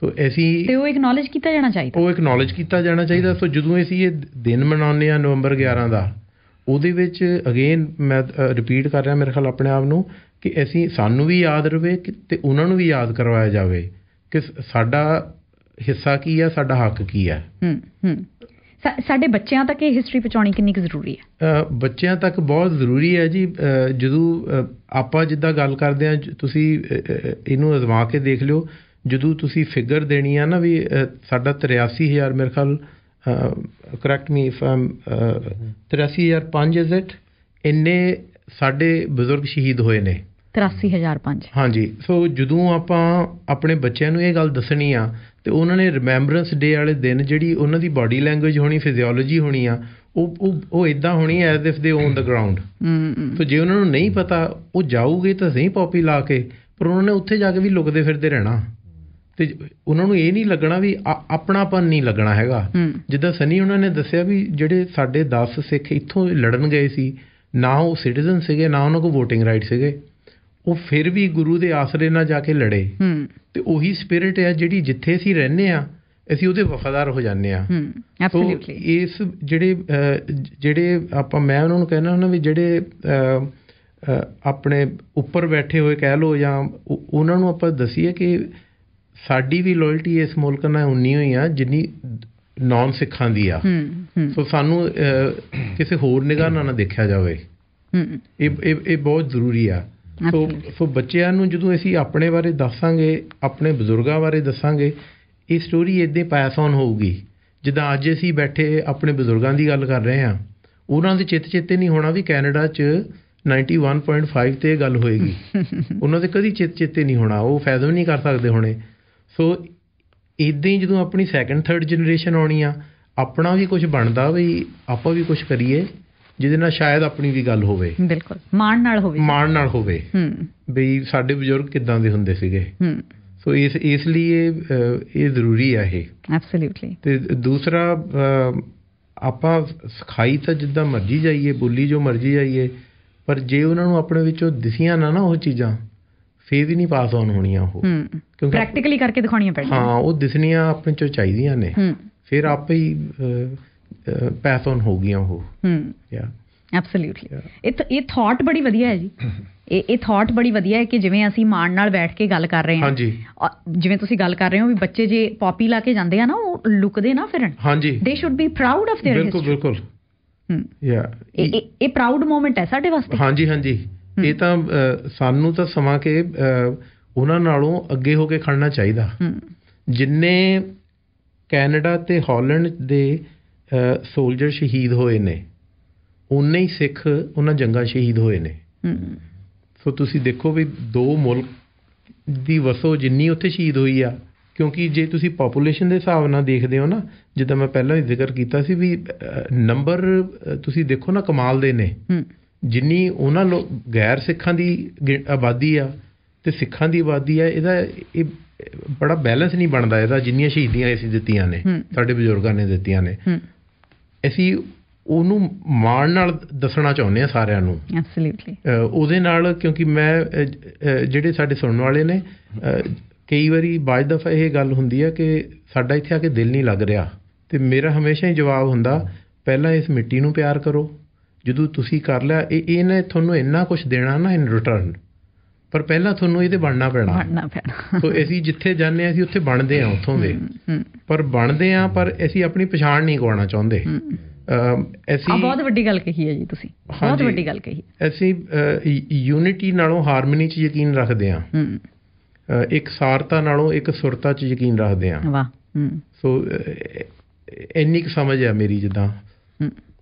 ਸੋ ਐਸੀ ਤੇ ਉਹ ਐਕਨੋਲਜ ਕੀਤਾ ਜਾਣਾ ਚਾਹੀਦਾ ਉਹ ਐਕਨੋਲਜ ਕੀਤਾ ਜਾਣਾ ਚਾਹੀਦਾ ਸੋ ਜਦੋਂ ਅਸੀਂ ਇਹ ਦਿਨ ਮਨਾਉਂਦੇ ਆ ਨਵੰਬਰ 11 ਦਾ ਉਹਦੇ ਵਿੱਚ ਅਗੇਨ ਮੈਂ ਰਿਪੀਟ ਕਰ ਰਿਹਾ ਮੇਰੇ ਖਿਆਲ ਆਪਣੇ ਆਪ ਨੂੰ ਕਿ ਅਸੀਂ ਸਾਨੂੰ ਵੀ ਯਾਦ ਰਵੇ ਤੇ ਉਹਨਾਂ ਨੂੰ ਵੀ ਯਾਦ ਕਰਵਾਇਆ ਜਾਵੇ ਕਿ ਸਾਡਾ ਹਿੱਸਾ ਕੀ ਹੈ ਸਾਡਾ ਹੱਕ ਕੀ ਹੈ ਹੂੰ ਹੂੰ ਸਾਡੇ ਬੱਚਿਆਂ ਤੱਕ ਇਹ ਹਿਸਟਰੀ ਪਹੁੰਚਾਉਣੀ ਕਿੰਨੀ ਜ਼ਰੂਰੀ ਹੈ ਬੱਚਿਆਂ ਤੱਕ ਬਹੁਤ ਜ਼ਰੂਰੀ ਹੈ ਜੀ ਜਦੋਂ ਆਪਾਂ ਜਿੱਦਾਂ ਗੱਲ ਕਰਦੇ ਆ ਤੁਸੀਂ ਇਹਨੂੰ ਅਜ਼ਮਾ ਕੇ ਦੇਖ ਲਿਓ ਜਦੋਂ ਤੁਸੀਂ ਫਿਗਰ ਦੇਣੀ ਆ ਨਾ ਵੀ ਸਾਡਾ 83000 ਮੇਰੇ ਖਿਆਲ correct me if I'm 83005 is it ਇੰਨੇ ਸਾਡੇ ਬਜ਼ੁਰਗ ਸ਼ਹੀਦ ਹੋਏ ਨੇ 83005 ਹਾਂਜੀ ਸੋ ਜਦੋਂ ਆਪਾਂ ਆਪਣੇ ਬੱਚਿਆਂ ਨੂੰ ਇਹ ਗੱਲ ਦੱਸਣੀ ਆ ਤੇ ਉਹਨਾਂ ਨੇ ਰਿਮੈਂਬਰੈਂਸ ਡੇ ਵਾਲੇ ਦਿਨ ਜਿਹੜੀ ਉਹਨਾਂ ਦੀ ਬਾਡੀ ਲੈਂਗੁਏਜ ਹੋਣੀ ਫਿਜ਼ੀਓਲੋਜੀ ਹੋਣੀ ਆ ਉਹ ਉਹ ਉਹ ਇਦਾਂ ਹੋਣੀ as if they own the ground so ਜੇ ਉਹਨਾਂ ਨੂੰ ਨਹੀਂ ਪਤਾ ਉਹ ਜਾਊਗੇ ਤਾਂ ਸਹੀ ਪੌਪੀ ਲਾ ਕੇ ਪਰ ਉਹਨਾਂ ਨੇ ਉੱਥੇ ਜਾ ਕੇ ਵੀ ਲੁਕਦੇ ਫਿਰਦੇ ਰਹਿਣਾ ਤੇ ਉਹਨਾਂ ਨੂੰ ਇਹ ਨਹੀਂ ਲੱਗਣਾ ਵੀ ਆਪਣਾਪਨ ਨਹੀਂ ਲੱਗਣਾ ਹੈਗਾ ਜਿੱਦਾਂ ਸਨੀ ਉਹਨਾਂ ਨੇ ਦੱਸਿਆ ਵੀ ਜਿਹੜੇ ਸਾਡੇ 10 ਸਿੱਖ ਇੱਥੋਂ ਲੜਨ ਗਏ ਸੀ ਨਾ ਉਹ ਸਿਟੀਜ਼ਨ ਸੀਗੇ ਨਾ ਉਹਨਾਂ ਕੋਲ VOTING ਰਾਈਟ ਸੀਗੇ ਉਹ ਫਿਰ ਵੀ ਗੁਰੂ ਦੇ ਆਸਰੇ ਨਾਲ ਜਾ ਕੇ ਲੜੇ ਤੇ ਉਹੀ ਸਪਿਰਿਟ ਹੈ ਜਿਹੜੀ ਜਿੱਥੇ ਅਸੀਂ ਰਹਿੰਦੇ ਆ ਅਸੀਂ ਉਹਦੇ ਵਫਾਦਾਰ ਹੋ ਜਾਂਦੇ ਆ ਐਬਸੋਲੂਟਲੀ ਇਸ ਜਿਹੜੇ ਜਿਹੜੇ ਆਪਾਂ ਮੈਂ ਉਹਨਾਂ ਨੂੰ ਕਹਿਣਾ ਹੁੰਦਾ ਵੀ ਜਿਹੜੇ ਆਪਣੇ ਉੱਪਰ ਬੈਠੇ ਹੋਏ ਕਹਿ ਲੋ ਜਾਂ ਉਹਨਾਂ ਨੂੰ ਆਪਾਂ ਦਸੀਏ ਕਿ ਸਾਡੀ ਵੀ ਲੋਇਲਟੀ ਇਸ ਮੁਲਕ ਨਾਲ ਉਨੀ ਹੋਈ ਆ ਜਿੰਨੀ ਨਾਨ ਸਿੱਖਾਂ ਦੀ ਆ ਸੋ ਸਾਨੂੰ ਕਿਸੇ ਹੋਰ ਨਿਗਾਹ ਨਾਲ ਨਾ ਦੇਖਿਆ ਜਾਵੇ ਇਹ ਇਹ ਬਹੁਤ ਜ਼ਰੂਰੀ ਆ ਸੋ ਸੋ ਬੱਚਿਆਂ ਨੂੰ ਜਦੋਂ ਅਸੀਂ ਆਪਣੇ ਬਾਰੇ ਦੱਸਾਂਗੇ ਆਪਣੇ ਬਜ਼ੁਰਗਾਂ ਬਾਰੇ ਦੱਸਾਂਗੇ ਇਹ ਸਟੋਰੀ ਇਦਾਂ ਪਾਸ ਆਨ ਹੋਊਗੀ ਜਿੱਦਾਂ ਅੱਜ ਅਸੀਂ ਬੈਠੇ ਆਪਣੇ ਬਜ਼ੁਰਗਾਂ ਦੀ ਗੱਲ ਕਰ ਰਹੇ ਆ ਉਹਨਾਂ ਦੇ ਚਿੱਤ ਚਿੱਤੇ ਨਹੀਂ ਹੋਣਾ ਵੀ ਕੈਨੇਡਾ 'ਚ 91.5 ਤੇ ਗੱਲ ਹੋਏਗੀ *laughs* ਉਹਨਾਂ ਦੇ ਕਦੀ ਚਿੱਤ ਚਿੱਤੇ ਨਹੀਂ ਹੋਣਾ ਉਹ ਵੀ ਨਹੀਂ ਕਰ ਸਕਦੇ ਹੋਣੇ ਸੋ ਇਦਾਂ ਹੀ ਜਦੋਂ ਆਪਣੀ ਸੈਕੰਡ ਥਰਡ ਜਨਰੇਸ਼ਨ ਆਉਣੀ ਆ ਆਪਣਾ ਵੀ ਕੁਝ ਬਣਦਾ ਵੀ ਆਪਾਂ ਵੀ ਕੁਝ ਕਰੀਏ ਜਿਹਦੇ ਨਾਲ ਸ਼ਾਇਦ ਆਪਣੀ ਵੀ ਗੱਲ ਹੋਵੇ ਬਿਲਕੁਲ ਮਾਣ ਨਾਲ ਹੋਵੇ ਮਾਣ ਨਾਲ ਹੋਵੇ ਹੂੰ ਵੀ ਸਾਡੇ ਬਜ਼ੁਰਗ ਕਿਦਾਂ ਦੇ ਹੁੰਦੇ ਸੀਗੇ ਹੂੰ ਸੋ ਇਸ ਇਸ ਲਈ ਇਹ ਜ਼ਰੂਰੀ ਆ ਇਹ ਐਬਸੋਲੂਟਲੀ ਤੇ ਦੂਸਰਾ ਆਪਾਂ ਸਿਖਾਈ ਤਾਂ ਜਿੱਦਾਂ ਮਰਜੀ ਜਾਈਏ ਬੋਲੀ ਜੋ ਮਰਜੀ ਜਾਈਏ ਪਰ ਜੇ ਉਹਨਾਂ ਨੂੰ ਆਪਣੇ ਵਿੱਚੋਂ ਦਿਸੀਆਂ ਨਾ ਨਾ ਉਹ ਚੀਜ਼ਾਂ ਫੇਰ ਵੀ ਨਹੀਂ ਪਾਸ ਆਨ ਹੋਣੀਆਂ ਉਹ ਕਿਉਂਕਿ ਪ੍ਰੈਕਟੀਕਲੀ ਕਰਕੇ ਦਿਖਾਉਣੀਆਂ ਪੈਣੀਆਂ ਹਾਂ ਉਹ ਦਿਸਣੀਆਂ ਆਪਣੇ ਚੋਂ ਚਾਹੀਦੀਆਂ ਨੇ ਫਿਰ ਆਪੇ ਹੀ ਪਾਸ ਆਨ ਹੋ ਗਈਆਂ ਉਹ ਹਮ ਯਾ ਐਬਸੋਲੂਟਲੀ ਇਹ ਇਹ ਥਾਟ ਬੜੀ ਵਧੀਆ ਹੈ ਜੀ ਇਹ ਇਹ ਥਾਟ ਬੜੀ ਵਧੀਆ ਹੈ ਕਿ ਜਿਵੇਂ ਅਸੀਂ ਮਾਣ ਨਾਲ ਬੈਠ ਕੇ ਗੱਲ ਕਰ ਰਹੇ ਹਾਂ ਹਾਂਜੀ ਜਿਵੇਂ ਤੁਸੀਂ ਗੱਲ ਕਰ ਰਹੇ ਹੋ ਵੀ ਬੱਚੇ ਜੇ ਪੌਪੀ ਲਾ ਕੇ ਜਾਂਦੇ ਆ ਨਾ ਉਹ ਲੁਕਦੇ ਨਾ ਫਿਰਨ ਹਾਂਜੀ they should be proud of their ਬਿਲਕੁਲ ਬਿਲਕੁਲ ਹਮ ਯਾ ਇਹ ਇਹ ਪ੍ਰਾਊਡ ਮੂਮੈਂਟ ਹੈ ਸਾਡੇ ਵਾਸਤੇ ਹਾਂਜੀ ਹਾਂਜੀ ਇਹ ਤਾਂ ਸਾਨੂੰ ਤਾਂ ਸਮਾਂ ਕੇ ਉਹਨਾਂ ਨਾਲੋਂ ਅੱਗੇ ਹੋ ਕੇ ਖੜਨਾ ਚਾਹੀਦਾ ਜਿੰਨੇ ਕੈਨੇਡਾ ਤੇ ਹਾਲੈਂਡ ਦੇ ਸੋਲਜਰ ਸ਼ਹੀਦ ਹੋਏ ਨੇ ਉਨੇ ਹੀ ਸਿੱਖ ਉਹਨਾਂ ਜੰਗਾਂ ਸ਼ਹੀਦ ਹੋਏ ਨੇ ਸੋ ਤੁਸੀਂ ਦੇਖੋ ਵੀ ਦੋ ਮੁਲਕ ਦੀ ਵਸੋਂ ਜਿੰਨੀ ਉੱਥੇ ਸ਼ਹੀਦ ਹੋਈ ਆ ਕਿਉਂਕਿ ਜੇ ਤੁਸੀਂ ਪੋਪੂਲੇਸ਼ਨ ਦੇ ਹਿਸਾਬ ਨਾਲ ਦੇਖਦੇ ਹੋ ਨਾ ਜਿੱਦਾਂ ਮੈਂ ਪਹਿਲਾਂ ਹੀ ਜ਼ਿਕਰ ਕੀਤਾ ਸੀ ਵੀ ਨੰਬਰ ਤੁਸੀਂ ਦੇਖੋ ਨਾ ਕਮਾਲ ਦੇ ਨੇ ਜਿੰਨੀ ਉਹਨਾਂ ਲੋ ਗੈਰ ਸਿੱਖਾਂ ਦੀ ਆਬਾਦੀ ਆ ਤੇ ਸਿੱਖਾਂ ਦੀ ਆਬਾਦੀ ਆ ਇਹਦਾ ਇਹ ਬੜਾ ਬੈਲੈਂਸ ਨਹੀਂ ਬਣਦਾ ਇਹਦਾ ਜਿੰਨੀਆਂ ਸ਼ਹੀਦੀਆਂ ਅਸੀਂ ਦਿੱਤੀਆਂ ਨੇ ਸਾਡੇ ਬਜ਼ੁਰਗਾਂ ਨੇ ਦਿੱਤੀਆਂ ਨੇ ਅਸੀਂ ਉਹਨੂੰ ਮਾਣ ਨਾਲ ਦੱਸਣਾ ਚਾਹੁੰਦੇ ਆ ਸਾਰਿਆਂ ਨੂੰ ਐਬਸੋਲੂਟਲੀ ਉਹਦੇ ਨਾਲ ਕਿਉਂਕਿ ਮੈਂ ਜਿਹੜੇ ਸਾਡੇ ਸੁਣਨ ਵਾਲੇ ਨੇ ਕਈ ਵਾਰੀ ਬਾਜ ਦਫਾ ਇਹ ਗੱਲ ਹੁੰਦੀ ਆ ਕਿ ਸਾਡਾ ਇੱਥੇ ਆ ਕੇ ਦਿਲ ਨਹੀਂ ਲੱਗ ਰਿਹਾ ਤੇ ਮੇਰਾ ਹਮੇਸ਼ਾ ਹੀ ਜਵਾਬ ਹੁੰਦਾ ਪਹਿਲਾਂ ਇਸ ਮਿੱਟੀ ਨੂੰ ਪਿਆਰ ਕਰੋ ਜਦੋਂ ਤੁਸੀਂ ਕਰ ਲਿਆ ਇਹ ਇਹਨੇ ਤੁਹਾਨੂੰ ਇੰਨਾ ਕੁਝ ਦੇਣਾ ਨਾ ਇਨ ਰਿਟਰਨ ਪਰ ਪਹਿਲਾਂ ਤੁਹਾਨੂੰ ਇਹਦੇ ਬਣਨਾ ਪੈਣਾ ਬਣਨਾ ਪੈਣਾ ਸੋ ਅਸੀਂ ਜਿੱਥੇ ਜਾਂਦੇ ਆ ਅਸੀਂ ਉੱਥੇ ਬਣਦੇ ਆ ਉੱਥੋਂ ਦੇ ਪਰ ਬਣਦੇ ਆ ਪਰ ਅਸੀਂ ਆਪਣੀ ਪਛਾਣ ਨਹੀਂ ਗਵਾਉਣਾ ਚਾਹੁੰਦੇ ਅਸੀਂ ਆ ਬਹੁਤ ਵੱਡੀ ਗੱਲ ਕਹੀ ਹੈ ਜੀ ਤੁਸੀਂ ਬਹੁਤ ਵੱਡੀ ਗੱਲ ਕਹੀ ਅਸੀਂ ਯੂਨਿਟੀ ਨਾਲੋਂ ਹਾਰਮਨੀ 'ਚ ਯਕੀਨ ਰੱਖਦੇ ਆ ਇੱਕ ਸਾਰਤਾ ਨਾਲੋਂ ਇੱਕ ਸੁਰਤਾ 'ਚ ਯਕੀਨ ਰੱਖਦੇ ਆ ਵਾਹ ਸੋ ਇੰਨੀ ਕੁ ਸਮਝ ਆ ਮੇਰੀ ਜਿੱਦਾਂ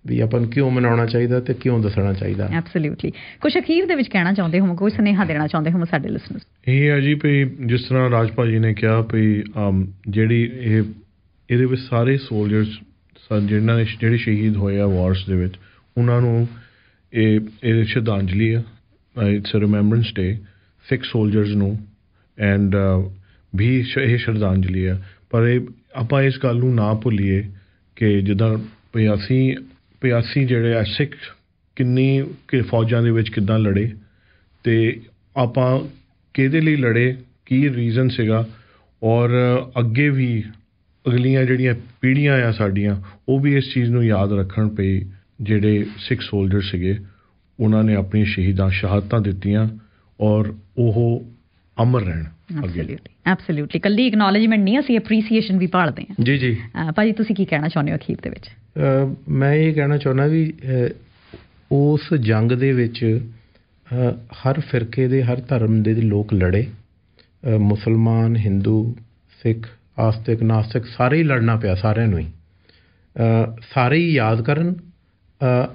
ਵੀ ਆਪਾਂ ਕਿਉਂ ਮਨਾਉਣਾ ਚਾਹੀਦਾ ਤੇ ਕਿਉਂ ਦੱਸਣਾ ਚਾਹੀਦਾ ਐਬਸੋਲੂਟਲੀ ਕੁਝ ਅਖੀਰ ਦੇ ਵਿੱਚ ਕਹਿਣਾ ਚਾਹੁੰਦੇ ਹੋ ਕੋਈ ਸੁਨੇਹਾ ਦੇਣਾ ਚਾਹੁੰਦੇ ਹੋ ਸਾਡੇ ਲਿਸਨਰਸ ਇਹ ਹੈ ਜੀ ਭਈ ਜਿਸ ਤਰ੍ਹਾਂ ਰਾਜਪਾਲ ਜੀ ਨੇ ਕਿਹਾ ਭਈ ਜਿਹੜੀ ਇਹ ਇਹਦੇ ਵਿੱਚ ਸਾਰੇ ਸੋਲਜਰਸ ਜਿਨ੍ਹਾਂ ਨੇ ਜਿਹੜੇ ਸ਼ਹੀਦ ਹੋਏ ਆ ਵਾਰਸ ਦੇ ਵਿੱਚ ਉਹਨਾਂ ਨੂੰ ਇਹ ਇਹ ਸ਼ਰਧਾਂਜਲੀ ਆ it's a remembrance day six soldiers ਨੂੰ ਐਂਡ ਵੀ ਇਹ ਸ਼ਰਧਾਂਜਲੀ ਆ ਪਰ ਇਹ ਆਪਾਂ ਇਸ ਗੱਲ ਨੂੰ ਨਾ ਭੁੱਲੀਏ ਕਿ ਜਦੋਂ ਪਿਆਸੀ ਅਸੀਂ 82 ਜਿਹੜੇ ਆ ਸਿੱਖ ਕਿੰਨੀ ਕਿ ਫੌਜਾਂ ਦੇ ਵਿੱਚ ਕਿੱਦਾਂ ਲੜੇ ਤੇ ਆਪਾਂ ਕਿਹਦੇ ਲਈ ਲੜੇ ਕੀ ਰੀਜ਼ਨ ਸੀਗਾ ਔਰ ਅੱਗੇ ਵੀ ਅਗਲੀਆਂ ਜਿਹੜੀਆਂ ਪੀੜ੍ਹੀਆਂ ਆ ਸਾਡੀਆਂ ਉਹ ਵੀ ਇਸ ਚੀਜ਼ ਨੂੰ ਯਾਦ ਰੱਖਣ ਪਈ ਜਿਹੜੇ ਸਿੱਖ ਸੋਲਜਰ ਸੀਗੇ ਉਹਨਾਂ ਨੇ ਆਪਣੀ ਸ਼ਹੀਦਾਂ ਸ਼ਹਾਦਤਾਂ ਦਿੱਤੀਆਂ ਔਰ ਉਹ ਅਮਰ ਰਹਿਣ ਐਬਸੋਲੂਟਲੀ ਐਬਸੋਲੂਟਲੀ ਕੱਲੀ ਐਕਨੋਲਜਮੈਂਟ ਨਹੀਂ ਅਸੀਂ ਅਪਰੀਸੀਏਸ਼ਨ ਵੀ ਪਾੜਦੇ ਹਾਂ ਜੀ ਜੀ ਭਾਜੀ ਤੁਸੀਂ ਕੀ ਕਹਿਣਾ ਚਾਹੁੰਦੇ ਹੋ ਅਖੀਰ ਦੇ ਵਿੱਚ ਮੈਂ ਇਹ ਕਹਿਣਾ ਚਾਹੁੰਦਾ ਵੀ ਉਸ ਜੰਗ ਦੇ ਵਿੱਚ ਹਰ ਫਿਰਕੇ ਦੇ ਹਰ ਧਰਮ ਦੇ ਲੋਕ ਲੜੇ ਮੁਸਲਮਾਨ ਹਿੰਦੂ ਸਿੱਖ ਆਸਤਿਕ ਨਾਸਤਿਕ ਸਾਰੇ ਹੀ ਲੜਨਾ ਪਿਆ ਸਾਰਿਆਂ ਨੂੰ ਹੀ ਸਾਰੇ ਹੀ ਯਾਦ ਕਰਨ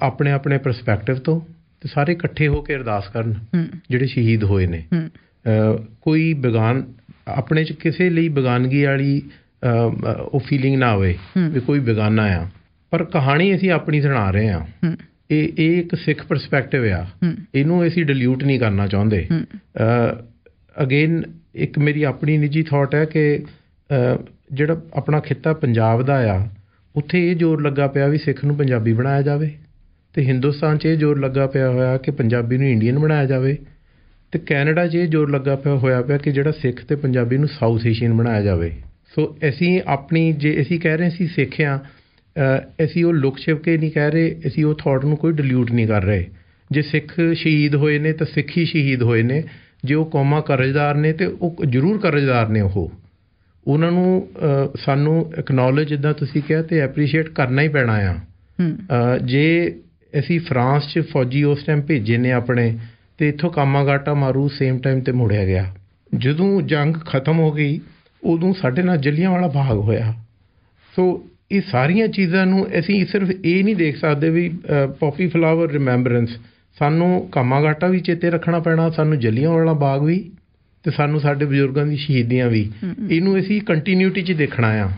ਆਪਣੇ ਆਪਣੇ ਪਰਸਪੈਕਟਿਵ ਤੋਂ ਤੇ ਸਾਰੇ ਇਕੱਠੇ ਹੋ ਕੇ ਅਰਦਾਸ ਕਰਨ ਜਿਹੜੇ ਸ਼ਹੀਦ ਹੋਏ ਨੇ ਕੋਈ ਬੇਗਾਨ ਆਪਣੇ ਚ ਕਿਸੇ ਲਈ ਬੇਗਾਨਗੀ ਵਾਲੀ ਉਹ ਫੀਲਿੰਗ ਨਾ ਹੋਵੇ ਵੀ ਕੋਈ ਬੇਗਾਨਾ ਆ ਪਰ ਕਹਾਣੀ ਅਸੀਂ ਆਪਣੀ ਸੁਣਾ ਰਹੇ ਆ ਇਹ ਇਹ ਇੱਕ ਸਿੱਖ ਪਰਸਪੈਕਟਿਵ ਆ ਇਹਨੂੰ ਅਸੀਂ ਡਿਲੂਟ ਨਹੀਂ ਕਰਨਾ ਚਾਹੁੰਦੇ ਅ ਅਗੇਨ ਇੱਕ ਮੇਰੀ ਆਪਣੀ ਨਿੱਜੀ ਥਾਟ ਹੈ ਕਿ ਜਿਹੜਾ ਆਪਣਾ ਖਿੱਤਾ ਪੰਜਾਬ ਦਾ ਆ ਉੱਥੇ ਇਹ ਜ਼ੋਰ ਲੱਗਾ ਪਿਆ ਵੀ ਸਿੱਖ ਨੂੰ ਪੰਜਾਬੀ ਬਣਾਇਆ ਜਾਵੇ ਤੇ ਹਿੰਦੁਸਤਾਨ 'ਚ ਇਹ ਜ਼ੋਰ ਲੱਗਾ ਪਿਆ ਹੋਇਆ ਕਿ ਪੰਜਾਬੀ ਨੂੰ ਇੰਡੀਅਨ ਬਣਾਇਆ ਜਾਵੇ ਤੇ ਕੈਨੇਡਾ 'ਚ ਇਹ ਜ਼ੋਰ ਲੱਗਾ ਪਿਆ ਹੋਇਆ ਪਿਆ ਕਿ ਜਿਹੜਾ ਸਿੱਖ ਤੇ ਪੰਜਾਬੀ ਨੂੰ ਸਾਊਥ ਏਸ਼ੀਅਨ ਬਣਾਇਆ ਜਾਵੇ ਸੋ ਅਸੀਂ ਆਪਣੀ ਜੇ ਅਸੀਂ ਕਹਿ ਰਹੇ ਸੀ ਸਿੱਖਿਆਂ ਅਸੀਂ ਉਹ ਲੁਕ ਛਿਪ ਕੇ ਨਹੀਂ ਕਹਿ ਰਹੇ ਅਸੀਂ ਉਹ ਥਾਟ ਨੂੰ ਕੋਈ ਡਿਲੂਟ ਨਹੀਂ ਕਰ ਰਹੇ ਜੇ ਸਿੱਖ ਸ਼ਹੀਦ ਹੋਏ ਨੇ ਤਾਂ ਸਿੱਖੀ ਸ਼ਹੀਦ ਹੋਏ ਨੇ ਜੇ ਉਹ ਕੌਮਾਂ ਕਰਜ਼ਦਾਰ ਨੇ ਤੇ ਉਹ ਜ਼ਰੂਰ ਕਰਜ਼ਦਾਰ ਨੇ ਉਹ ਉਹਨਾਂ ਨੂੰ ਸਾਨੂੰ ਐਕਨੋਲਜ ਜਿੱਦਾਂ ਤੁਸੀਂ ਕਿਹਾ ਤੇ ਐਪਰੀਸ਼ੀਏਟ ਕਰਨਾ ਹੀ ਪੈਣਾ ਆ ਜੇ ਅਸੀਂ ਫਰਾਂਸ 'ਚ ਫੌਜੀ ਉਸ ਟਾਈਮ ਭੇਜੇ ਨੇ ਆਪਣੇ ਤੇ ਇਥੋਂ ਕਾਮਾਗਾਟਾ ਮਾਰੂ ਸੇਮ ਟਾਈਮ ਤੇ ਮੁੜਿਆ ਗਿਆ ਜਦੋਂ ਜੰਗ ਖਤਮ ਹੋ ਗਈ ਉਦੋਂ ਸਾਡੇ ਨਾਲ ਜੱਲੀਆਂ ਵਾਲਾ ਬਾਗ ਹੋਇਆ ਸੋ ਇਹ ਸਾਰੀਆਂ ਚੀਜ਼ਾਂ ਨੂੰ ਅਸੀਂ ਸਿਰਫ ਇਹ ਨਹੀਂ ਦੇਖ ਸਕਦੇ ਵੀ ਪੌਪੀ ਫਲਾਵਰ ਰਿਮੈਂਬਰੈਂਸ ਸਾਨੂੰ ਕਾਮਾਗਾਟਾ ਵੀ ਚੇਤੇ ਰੱਖਣਾ ਪੈਣਾ ਸਾਨੂੰ ਜੱਲੀਆਂ ਵਾਲਾ ਬਾਗ ਵੀ ਤੇ ਸਾਨੂੰ ਸਾਡੇ ਬਜ਼ੁਰਗਾਂ ਦੀ ਸ਼ਹੀਦੀਆਂ ਵੀ ਇਹਨੂੰ ਅਸੀਂ ਕੰਟੀਨਿਊਟੀ 'ਚ ਦੇਖਣਾ ਆ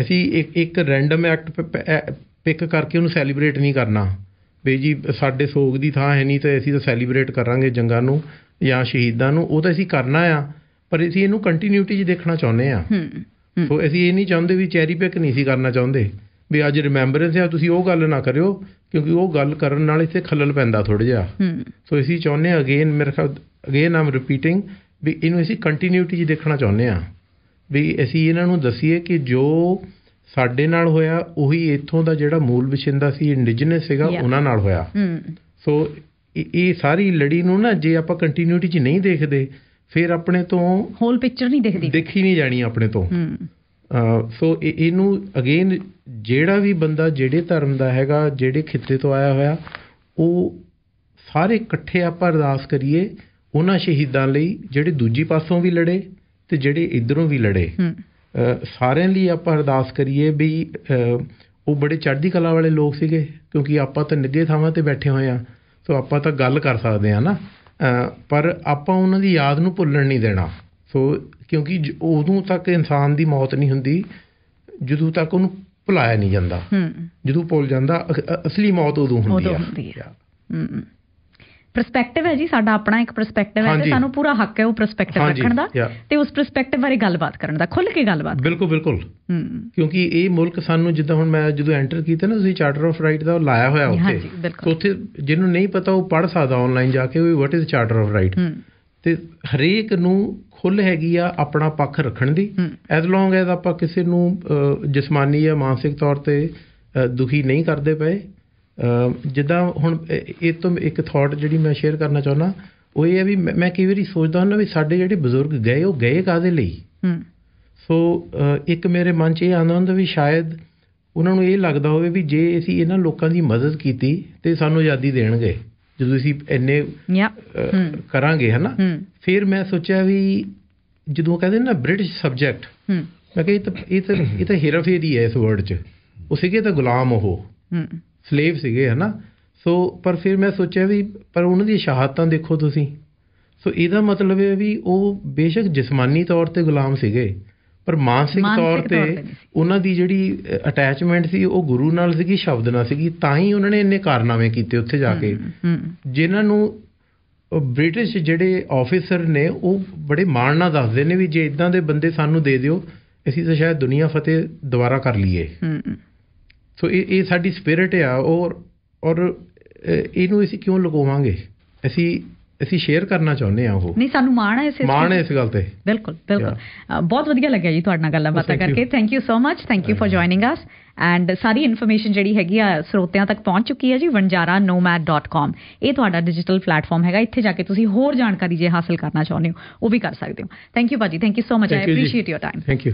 ਅਸੀਂ ਇੱਕ ਇੱਕ ਰੈਂਡਮ ਐਕਟ ਪਿਕ ਕਰਕੇ ਉਹਨੂੰ ਸੈਲੀਬ੍ਰੇਟ ਨਹੀਂ ਕਰਨਾ ਵੀ ਜੀ ਸਾਡੇ ਸੋਗ ਦੀ ਥਾਂ ਹੈ ਨਹੀਂ ਤੇ ਅਸੀਂ ਤਾਂ ਸੈਲੀਬ੍ਰੇਟ ਕਰਾਂਗੇ ਜੰਗਾਂ ਨੂੰ ਜਾਂ ਸ਼ਹੀਦਾਂ ਨੂੰ ਉਹ ਤਾਂ ਅਸੀਂ ਕਰਨਾ ਆ ਪਰ ਅਸੀਂ ਇਹਨੂੰ ਕੰਟੀਨਿਊਟੀ 'ਚ ਦੇਖਣਾ ਚਾਹੁੰਦੇ ਆ ਹੂੰ ਸੋ ਅਸੀਂ ਇਹ ਨਹੀਂ ਚਾਹੁੰਦੇ ਵੀ ਚੈਰੀ ਪਿਕ ਨਹੀਂ ਸੀ ਕਰਨਾ ਚਾਹੁੰਦੇ ਵੀ ਅੱਜ ਰਿਮੈਂਬਰੈਂਸ ਆ ਤੁਸੀਂ ਉਹ ਗੱਲ ਨਾ ਕਰਿਓ ਕਿਉਂਕਿ ਉਹ ਗੱਲ ਕਰਨ ਨਾਲ ਇੱਥੇ ਖਲਲ ਪੈਂਦਾ ਥੋੜਾ ਜਿਹਾ ਹੂੰ ਸੋ ਅਸੀਂ ਚਾਹੁੰਦੇ ਅਗੇਨ ਮੇਰੇ ਖਿਆਲ ਅਗੇਨ ਆਮ ਰਿਪੀਟਿੰਗ ਵੀ ਇਹਨੂੰ ਅਸੀਂ ਕੰਟੀਨਿਊਟੀ 'ਚ ਦੇਖਣਾ ਚਾਹੁੰਦੇ ਆ ਵੀ ਅਸੀਂ ਇਹਨਾਂ ਨੂੰ ਦਸੀਏ ਕਿ ਜੋ ਸਾਡੇ ਨਾਲ ਹੋਇਆ ਉਹੀ ਇੱਥੋਂ ਦਾ ਜਿਹੜਾ ਮੂਲ ਵਸਿੰਦਾ ਸੀ ਇੰਡੀਜਨਸ ਸੀਗਾ ਉਹਨਾਂ ਨਾਲ ਹੋਇਆ ਹੂੰ ਸੋ ਇਹ ਸਾਰੀ ਲੜੀ ਨੂੰ ਨਾ ਜੇ ਆਪਾਂ ਕੰਟੀਨਿਊਟੀ 'ਚ ਨਹੀਂ ਦੇਖਦੇ ਫਿਰ ਆਪਣੇ ਤੋਂ ਹੋਲ ਪਿਕਚਰ ਨਹੀਂ ਦਿਖਦੀ ਦੇਖੀ ਨਹੀਂ ਜਾਣੀ ਆਪਣੇ ਤੋਂ ਹੂੰ ਸੋ ਇਹਨੂੰ ਅਗੇਨ ਜਿਹੜਾ ਵੀ ਬੰਦਾ ਜਿਹੜੇ ਧਰਮ ਦਾ ਹੈਗਾ ਜਿਹੜੇ ਖਿੱਤੇ ਤੋਂ ਆਇਆ ਹੋਇਆ ਉਹ ਸਾਰੇ ਇਕੱਠੇ ਆਪਾਂ ਅਰਦਾਸ ਕਰੀਏ ਉਹਨਾਂ ਸ਼ਹੀਦਾਂ ਲਈ ਜਿਹੜੇ ਦੂਜੀ ਪਾਸੋਂ ਵੀ ਲੜੇ ਤੇ ਜਿਹੜੇ ਇਧਰੋਂ ਵੀ ਲੜੇ ਹੂੰ ਸਾਰਿਆਂ ਲਈ ਆਪਾਂ ਅਰਦਾਸ ਕਰੀਏ ਵੀ ਉਹ ਬੜੇ ਚੜ੍ਹਦੀ ਕਲਾ ਵਾਲੇ ਲੋਕ ਸੀਗੇ ਕਿਉਂਕਿ ਆਪਾਂ ਤਾਂ ਨਿੱਗੇ ਥਾਵਾਂ ਤੇ ਬੈਠੇ ਹੋਏ ਆ ਸੋ ਆਪਾਂ ਤਾਂ ਗੱਲ ਕਰ ਸਕਦੇ ਆ ਨਾ ਪਰ ਆਪਾਂ ਉਹਨਾਂ ਦੀ ਯਾਦ ਨੂੰ ਭੁੱਲਣ ਨਹੀਂ ਦੇਣਾ ਸੋ ਕਿਉਂਕਿ ਉਦੋਂ ਤੱਕ ਇਨਸਾਨ ਦੀ ਮੌਤ ਨਹੀਂ ਹੁੰਦੀ ਜਦੋਂ ਤੱਕ ਉਹਨੂੰ ਭੁਲਾਇਆ ਨਹੀਂ ਜਾਂਦਾ ਜਦੋਂ ਭੁੱਲ ਜਾਂਦਾ ਅਸਲੀ ਮੌਤ ਉਦੋਂ ਹੁੰਦੀ ਆ ਹੂੰ ਪਰਸਪੈਕਟਿਵ ਹੈ ਜੀ ਸਾਡਾ ਆਪਣਾ ਇੱਕ ਪਰਸਪੈਕਟਿਵ ਹੈ ਤੇ ਸਾਨੂੰ ਪੂਰਾ ਹੱਕ ਹੈ ਉਹ ਪਰਸਪੈਕਟਿਵ ਰੱਖਣ ਦਾ ਤੇ ਉਸ ਪਰਸਪੈਕਟਿਵ ਬਾਰੇ ਗੱਲਬਾਤ ਕਰਨ ਦਾ ਖੁੱਲ ਕੇ ਗੱਲਬਾਤ ਬਿਲਕੁਲ ਬਿਲਕੁਲ ਕਿਉਂਕਿ ਇਹ ਮੁਲਕ ਸਾਨੂੰ ਜਿੱਦਾਂ ਹੁਣ ਮੈਂ ਜਦੋਂ ਐਂਟਰ ਕੀਤਾ ਨਾ ਤੁਸੀਂ ਚਾਰਟਰ ਆਫ ਰਾਈਟ ਦਾ ਲਾਇਆ ਹੋਇਆ ਉੱਥੇ ਉੱਥੇ ਜਿਹਨੂੰ ਨਹੀਂ ਪਤਾ ਉਹ ਪੜ ਸਕਦਾ ਆਨਲਾਈਨ ਜਾ ਕੇ ਵੀ what is charter of right ਤੇ ਹਰੇਕ ਨੂੰ ਖੁੱਲ ਹੈਗੀ ਆ ਆਪਣਾ ਪੱਖ ਰੱਖਣ ਦੀ ਐਸ ਲੌਂਗ ਐਸ ਆਪਾਂ ਕਿਸੇ ਨੂੰ ਜਿਸਮਾਨੀ ਜਾਂ ਮਾਨਸਿਕ ਤੌਰ ਤੇ ਦੁਖੀ ਨਹੀਂ ਕਰਦੇ ਪਏ ਜਿੱਦਾਂ ਹੁਣ ਇਹ ਤੋਂ ਇੱਕ ਥਾਟ ਜਿਹੜੀ ਮੈਂ ਸ਼ੇਅਰ ਕਰਨਾ ਚਾਹੁੰਦਾ ਉਹ ਇਹ ਹੈ ਵੀ ਮੈਂ ਕਈ ਵਾਰੀ ਸੋਚਦਾ ਹੁੰਦਾ ਵੀ ਸਾਡੇ ਜਿਹੜੇ ਬਜ਼ੁਰਗ ਗਏ ਉਹ ਗਏ ਕਾਦੇ ਲਈ ਹੂੰ ਸੋ ਇੱਕ ਮੇਰੇ ਮਨ 'ਚ ਇਹ ਆਉਂਦਾ ਹੁੰਦਾ ਵੀ ਸ਼ਾਇਦ ਉਹਨਾਂ ਨੂੰ ਇਹ ਲੱਗਦਾ ਹੋਵੇ ਵੀ ਜੇ ਅਸੀਂ ਇਹਨਾਂ ਲੋਕਾਂ ਦੀ ਮਦਦ ਕੀਤੀ ਤੇ ਸਾਨੂੰ ਆਜ਼ਾਦੀ ਦੇਣਗੇ ਜਦੋਂ ਅਸੀਂ ਇੰਨੇ ਕਰਾਂਗੇ ਹਨਾ ਫਿਰ ਮੈਂ ਸੋਚਿਆ ਵੀ ਜਦੋਂ ਕਹਿੰਦੇ ਨਾ ਬ੍ਰਿਟਿਸ਼ ਸਬਜੈਕਟ ਮੈਂ ਕਿਹਾ ਇਹ ਤਾਂ ਇਹ ਤਾਂ ਇਹ ਤਾਂ ਹੈ ਇਸ ਵਰਡ 'ਚ ਉਹ ਸੀਗੇ ਤਾਂ ਗੁਲਾਮ ਉਹ ਸਲੇਵ ਸੀਗੇ ਹੈ ਨਾ ਸੋ ਪਰ ਫਿਰ ਮੈਂ ਸੋਚਿਆ ਵੀ ਪਰ ਉਹਨਾਂ ਦੀ ਸ਼ਹਾਦਤਾਂ ਦੇਖੋ ਤੁਸੀਂ ਸੋ ਇਹਦਾ ਮਤਲਬ ਇਹ ਵੀ ਉਹ ਬੇਸ਼ੱਕ ਜਿਸਮਾਨੀ ਤੌਰ ਤੇ ਗੁਲਾਮ ਸੀਗੇ ਪਰ ਮਾਨਸਿਕ ਤੌਰ ਤੇ ਉਹਨਾਂ ਦੀ ਜਿਹੜੀ ਅਟੈਚਮੈਂਟ ਸੀ ਉਹ ਗੁਰੂ ਨਾਲ ਸੀਗੀ ਸ਼ਬਦ ਨਾਲ ਸੀਗੀ ਤਾਂ ਹੀ ਉਹਨਾਂ ਨੇ ਇੰਨੇ ਕਾਰਨਾਮੇ ਕੀਤੇ ਉੱਥੇ ਜਾ ਕੇ ਜਿਨ੍ਹਾਂ ਨੂੰ ਬ੍ਰਿਟਿਸ਼ ਜਿਹੜੇ ਆਫੀਸਰ ਨੇ ਉਹ ਬੜੇ ਮਾਣ ਨਾਲ ਦੱਸਦੇ ਨੇ ਵੀ ਜੇ ਇਦਾਂ ਦੇ ਬੰਦੇ ਸਾਨੂੰ ਦੇ ਦਿਓ ਅਸੀਂ ਤਾਂ ਸ਼ਾਇਦ ਦੁਨੀਆ ਫਤਿਹ ਦੁਬਾਰਾ ਕਰ ਲਈਏ ਸੋ ਇਹ ਇਹ ਸਾਡੀ ਸਪਿਰਿਟ ਆ ਔਰ ਔਰ ਇਹਨੂੰ ਅਸੀਂ ਕਿਉਂ ਲਗਾਵਾਂਗੇ ਅਸੀਂ ਅਸੀਂ ਸ਼ੇਅਰ ਕਰਨਾ ਚਾਹੁੰਦੇ ਆ ਉਹ ਨਹੀਂ ਸਾਨੂੰ ਮਾਣ ਹੈ ਇਸ ਮਾਣ ਹੈ ਇਸ ਗੱਲ ਤੇ ਬਿਲਕੁਲ ਬਿਲਕੁਲ ਬਹੁਤ ਵਧੀਆ ਲੱਗਿਆ ਜੀ ਤੁਹਾਡਾ ਨਾਲ ਗੱਲਾਂ ਬਾਤਾਂ ਕਰਕੇ thank you so much thank you for joining us and ਸਾਰੀ ਇਨਫੋਰਮੇਸ਼ਨ ਜਿਹੜੀ ਹੈਗੀ ਆ ਸਰੋਤਿਆਂ ਤੱਕ ਪਹੁੰਚ ਚੁੱਕੀ ਹੈ ਜੀ nomad.com ਇਹ ਤੁਹਾਡਾ ਡਿਜੀਟਲ ਪਲੇਟਫਾਰਮ ਹੈਗਾ ਇੱਥੇ ਜਾ ਕੇ ਤੁਸੀਂ ਹੋਰ ਜਾਣਕਾਰੀ ਜੇ ਹਾਸਲ ਕਰਨਾ ਚਾਹੁੰਦੇ ਹੋ ਉਹ ਵੀ ਕਰ ਸਕਦੇ ਹੋ ਥੈਂਕ ਯੂ ਬਾਜੀ thank you so much I appreciate your time thank you